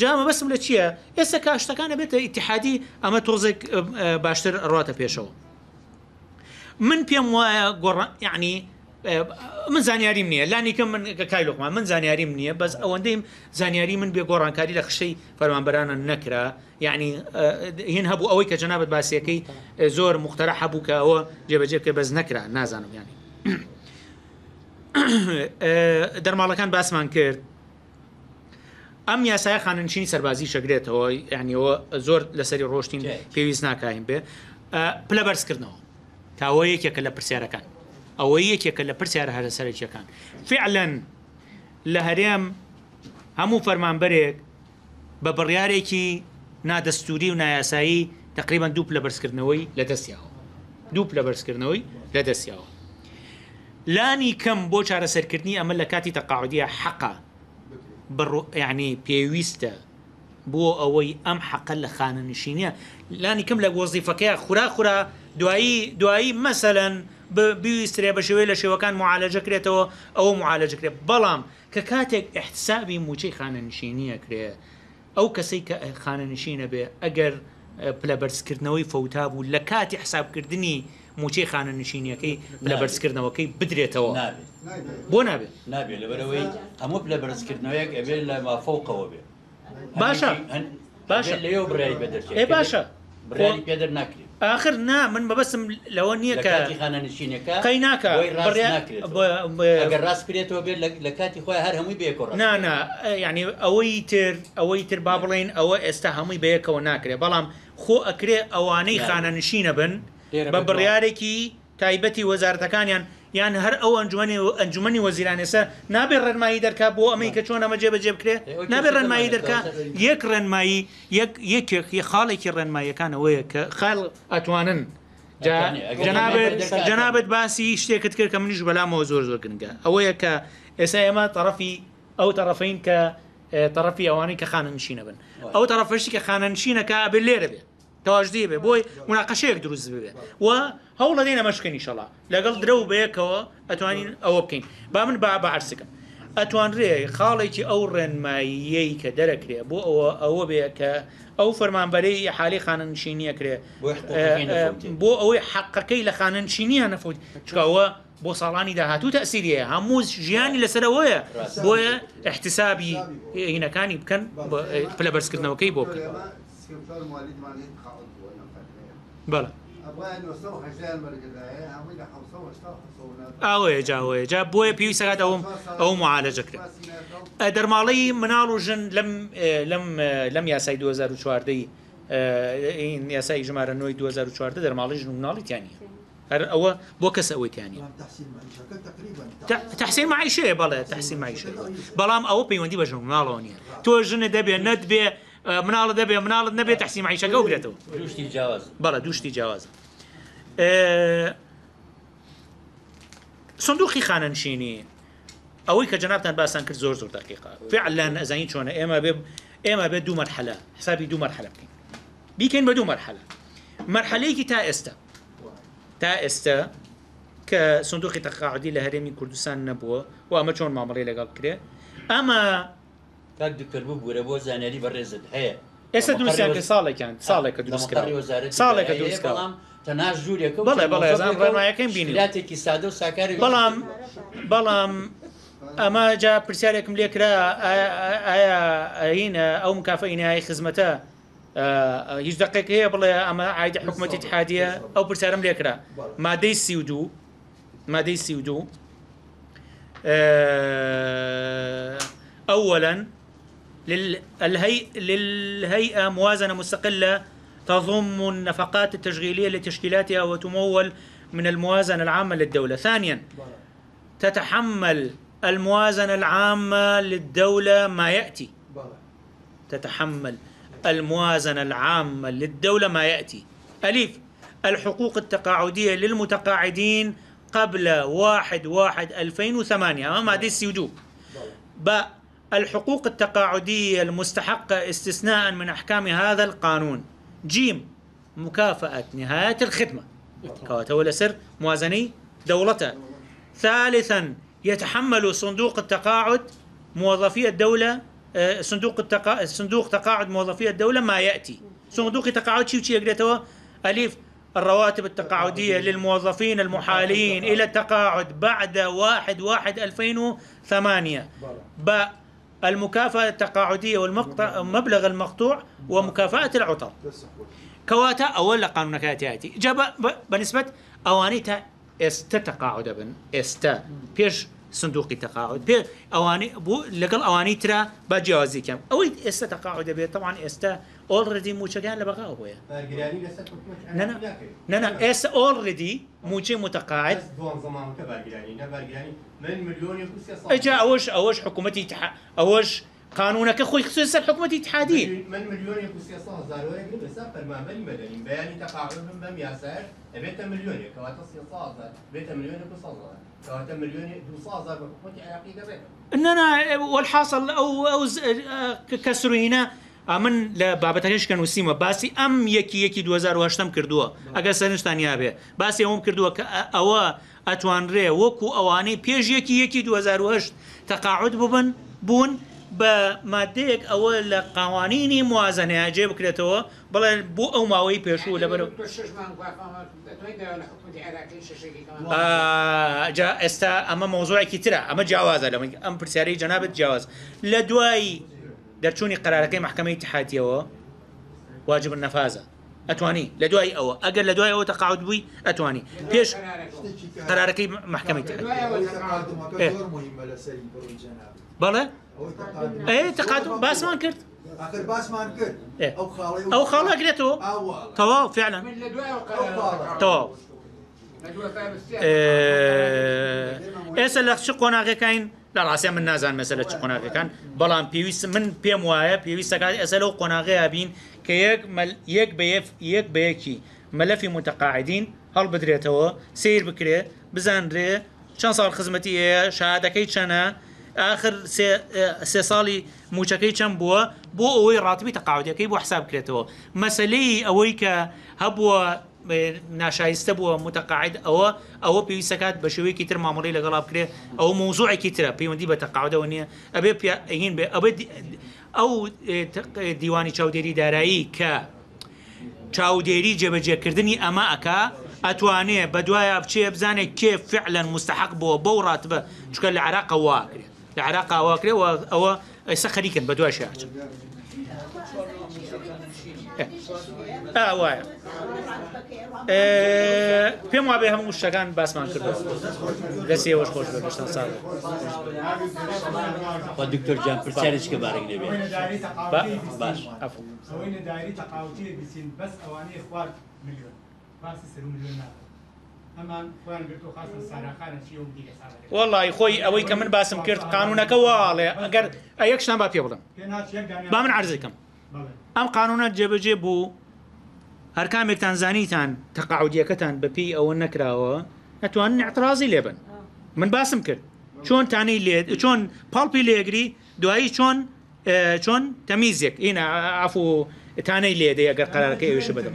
جامە بەسم لە چییە؟ ئێستا کاشتەکانە بێتە ئیتحادی ئەمە تۆزێک باشتر ڕاتە پێشەوە. من پێم وایە گۆڕ یعنی من زانیاریم نییە لانیکە من کای لوقمان من زانیاریم نییە بەس ئەوەندەیم زانیاری من بێ گۆڕانکاری لە خشەی فەرمانبەرانە نەکرا یعنی هین هەبوو ئەوەی کە جەنابەت باسیەکەی زۆر مختەرە هەبوو کە ئەوە جێبەجێبکە بەس نەکرا نازانم ینی دەرماڵەکان باسمان کرد ئەم یاسای خاننشینی سەربازی شەگرێتەوە یعنیەوە زۆر لەسەری ڕۆشتین پێویست ناکاین بێ پلە بەرزکردنەوە تاوە یەکێکە لە پرسیارەکان ئەوە یەکێکە لە پرسیارە هەرە سەرچەکان فعلەن لە هەرێم هەموو فەرمانبەرێک بە بڕیارێکی نادەستوری و نایاسایی تقریبا دووپ لە بەرزکردنەوەی لە دەستیاوە دووپ لە بەرزکردنەوەی لە دەستیاوە لانی کەم بۆ چارەسەرکردنی ئەمە لە کاتی تەقاعدیە حەقا ینی پێویستە بۆ ئەوەی ئەم حەقە لە خانە نشینە لانی کەم لە گۆزیفەکەی خورا خورا دوایی دوایی مەسەلەن بویسترێ بە شێوەیە لە شێوەکان معالەجەکرێتەوە ئەوە معالەجەکرێت بەڵام کە کاتێک احتسابی موچەی خانەنشینیە کرێ ئەو کەسەی کە خانەنشینە بێ ئەگەر پلە بەرزکردنەوەی فەوتا بوو لە کاتی حسابکردنی موچەی خانە نشینیەکەی لە بەرزکردنەوەکەی بدرێتەوە بۆ نابێت نابێت لەبەرەوەی هەموو لە بەرزکردنەوەیەک ئەبێت لە مافەوقەوە بێ باشە باشە لەێ بڕای بەدەێ باشە بڕای پێدر ناکرێت آخر نا من بەبسم لەوە نییە کە خانەنشینەکە قەی ناکە ڕاست کرێتەوە بێت لە کاتی خۆی هەر هەمووی بێکۆڕ نانا ینی ئەوەی تر ئەوەی تر با بڵێن ئەوە ئێستا هەمووی بەیەکەوە ناکرێت بەڵام خۆ ئەکرێ ئەوانەی خانەنشینە بن بە بڕیارێکی تایبەتی وەزارتەکانیان یان هەر ئەو ئەنجومی و ئەنجومی وەزیرانێسە نابێت ڕێنمایی دەرکا بۆ ئەمەی کە چۆن ئەمە جێبەجێ بکرێ نابێت ڕێنمایی دەرکا یەک ڕێنمایی یەکێکی خاڵێکی ڕێنماییەکان ئەوەیە کە خاڵ ئەتوانن جەنابێت باسی شتێکت کرد کە منیش بەلامەوە زۆر زۆر گرنگە ئەوەیە کە ئێسا ئێمە تەرەفی ئەو تەرەفین کە تەرەفی ئەوانەی کە خاننشینە بن ئەو تەرەفەشتی کە خاننشینەکە ئەبێت لێرە بێت تەواژدی بێ بۆی مناقەشەیەک دروست ببێ و هەوڵ دەین ئەمەشکن نیشەڵا لەگەڵ درە و بەیەکەوە ئەتوانین ئەوە بکەین با من با بەعرسەکەم ئەتوانرێ خاڵێکی ئەو ڕێنماییەی کە دەرەکرێ بۆ ئەوە ئەوە بێ کە ئەو فەرمانبەرەی حالی خاننشینیەکرێ بۆ ئەوەی حەقەکەی لە خاننشینیە نەفوت چکەوە بۆ ساڵانی داهاتوو تەسیریە هەموو ژیانی لەسەرەوەیە بۆیە احتسابی هینەکانی بکەن پلە بەرزکردنەوەکەی بۆ بکەن ئاوەیە جاوەیە جا بۆیە پێویستەکات ئەوم ئەو معالەجەکرێت دەرماڵی مناڵ و ژن لەم یاسای 2014 یاسای ژمارە نوۆی 2014 دەرماڵی ژن و مناڵیتیانی هەر ئەوە بۆ کەس ئەوەیتیانی تحسین مایشەیە بەڵێ تحسین مایش بەڵام ئەوە پەیوەندی بە ژن مناڵەوە نیە تۆ ژنە دەبێت نەت بێ مناڵە دەبێ مناڵت نەبێت تحسیمایشەکە و بێتەوە دوشتی جیاواز بەڵە دوشتی جیاوازە سندوقی خانەنشینی ئەوەی کە جنابان باسان کرد زۆر زۆر دقیقا فعلان ئەزانی چۆنە ئێمە بێ ئێمە بێ دوو مرحلە حسابی دوو مرحلە بکەین بیکەین بە دوو مرحلە مرحلەیەکی تا ئێستا تا ئێستا کە سندوقی تەقاعدی لە هەرێمی کوردستان نەبووە و ئەمە چۆن مامەڵی لەگەڵ کرێ ئەمە تاک دکردبوو بوورە بۆ زانیاری بەڕێزت هەیە ئێستا دوستیان کە ساڵێکیان ساڵێکە دروست کرد ساڵێکە دروست کردڵام تناش بله بله تەناش ژوورێکە بڵێ بینی ڕێنایەکەم کی ساده و ساکاری بەڵام بەڵام اما جا پرسیاری کم لیک را ایا این ئینایی کافی آه، هیچ دقیق هەیە بڵێ ئەمە ئایدە بله اما ئەو حکمت اتحادیه او پرسیارم لیک را مادی سیودو مادی سیودو آه، أولا للهيئة موازنة مستقلة تضم النفقات التشغيلية لتشكيلاتها وتمول من الموازنة العامة للدولة ثانيا تتحمل الموازنة العامة للدولة ما يأتي تتحمل الموازنة العامة للدولة ما يأتي أليف الحقوق التقاعدية للمتقاعدين قبل واحد واحد 2008 أمام هذه السيوجو باء الحقوق التقاعدية المستحقة استثناء من أحكام هذا القانون جيم مكافأة نهاية الخدمة كواتو الأسر موازني دولته ثالثا يتحمل صندوق التقاعد موظفي الدولة آه، صندوق التقا... صندوق تقاعد موظفي الدولة ما يأتي صندوق تقاعد شي وشي قريتوا أليف الرواتب التقاعدية للموظفين المحالين إلى التقاعد بعد واحد واحد ألفين وثمانية باء المكافأة التقاعدية والمقطع مبلغ المقطوع ومكافأة العطل كواتا أول قانون كاتياتي جاب بنسبة أوانيتا است تقاعد بن است بيش صندوق التقاعد بي أواني بو لقل أواني ترى بجوازي كم أو است تقاعد بي طبعا استا اوريدي موجه كان لبقاء أبويا نانا نانا است اوريدي موجه متقاعد زمان من مليون اجا اوش اوش حكومتي تح... اوش قانونك اخوي خصوصا الحكومة اتحادية من مليون يخصي صه زارو يقرب لسا فرمان من مدني بياني تقاعدهم بم ياسر بيت مليون كواتا سي بيتا بيت مليون يكو صه كواتا مليون دو صه زارو حكومة عراقية قبل اننا والحاصل او او آه، كسر هنا من لە بابەتەکەشکە نووسیمە باسی ئەم یەکی یەکی 2010 کردووە ئەگە سەرنشتانیا بێ باسی ئەوم کردووە کە ئەوە ئەتوانرێ وەکو ئەوانەی پێش یەکی یەکی 2010 تەقاعد ببن بوون بە مادەیەک ئەوە لە قوانینی موازنەیە جێ بکرێتەوە بڵێ بۆ ئەو ماوەی پێشوو لە بەرەو ئێستا ئەمە مۆزۆیەکی ترە ئەمە جیاوازە لە ئەم پرسیارەی جەنابەت جیاواز لە دوایی دەرچوونی قرارەکەی محکمەی تحاتیەوە واجب النفازة نەفازە ئەتوانی لە دوای ئەوە ئەگەر لە دوایەوە تەقاوت بووی ئەتوانی پێش قرارەکەی محکمەی تحاتی إيه. بەڵێ ئەیە إيه، تەقاوت باسمان کرد باسمان کرد ئەو خاڵە گرێتەوە تەواو فعلا تەواو ئێستا لە چ قۆناغەکەین لە ڕاستی من نازان مەسەلە چ قۆناغەکان بەڵام پێویست من پێم وایە پێویستەکان ئەسە لەو قۆناغەیە بین کە یەک یەک بەیەکی مەلەفی متەقاعدین هەڵ بدرێتەوە سیر بکرێ بزانرێ چەند ساڵ خزمەتی هەیە شادەکەی چەنە آخر سێ ساڵی موچەکەی چەند بووە بۆ ئەوەی ڕاتبی تەقاوتەکەی بۆ حساب بکرێتەوە مەسلەی ئەوەی کە هەبووە ناشایستە بووە متەقاعد ئەوە ئەوە پێویستەکات بە شوەیەکی تر مامەڵی لەگەڵا بکرێت ئەوە مووزوعێکی ترە پەیوەندی بە تەقاعدەوە نییە ئەبێ پێین بێ ئەبێ ئەو دیوانی چاودێری دارایی کە چاودێری جێبەجێکردنی ئەمە ئەکا ئەتوانێت بە دوایە بچێ بزانێت کێ فعلەن مستحق بووە بەو ڕاتبە چکە لە عراقە واکرێت لە عراقا واکرێ ئەوە ئەیسە خەریکن بە دوای شێ. ئاواە پێم وابێ هەموو شتەکان باسمان کردو دەستی ئەوەش خۆش بەشتان ساڵ دکتۆر جان پرسیارێک کە بارێک لێ باش داری تەقاوتی بچین بەس ئەوانەیە خوارد میلیۆن باسی سەر میلیۆن ناکە وڵی خۆی ئەوەی کە من باسم کرد قانونەکە واڵێ ئەگەر ئەیەک شان با پێ بڵم با من عرزەکەم ئەم قانونە جێبەجێ بوو هەر کامێکتان زانیتان تەقاعودیەکەتان بەپی ئەوە نەکراوە ئەتوانن اعتراازی لێبن من باسم کرد چۆن تانی لێ چۆن پاڵپی لێگری دوایی چۆن چۆن تەمیزێک ئینە ئافو تانەی لێدەیە گەر قەرارەکە ئێوێشە بدەم.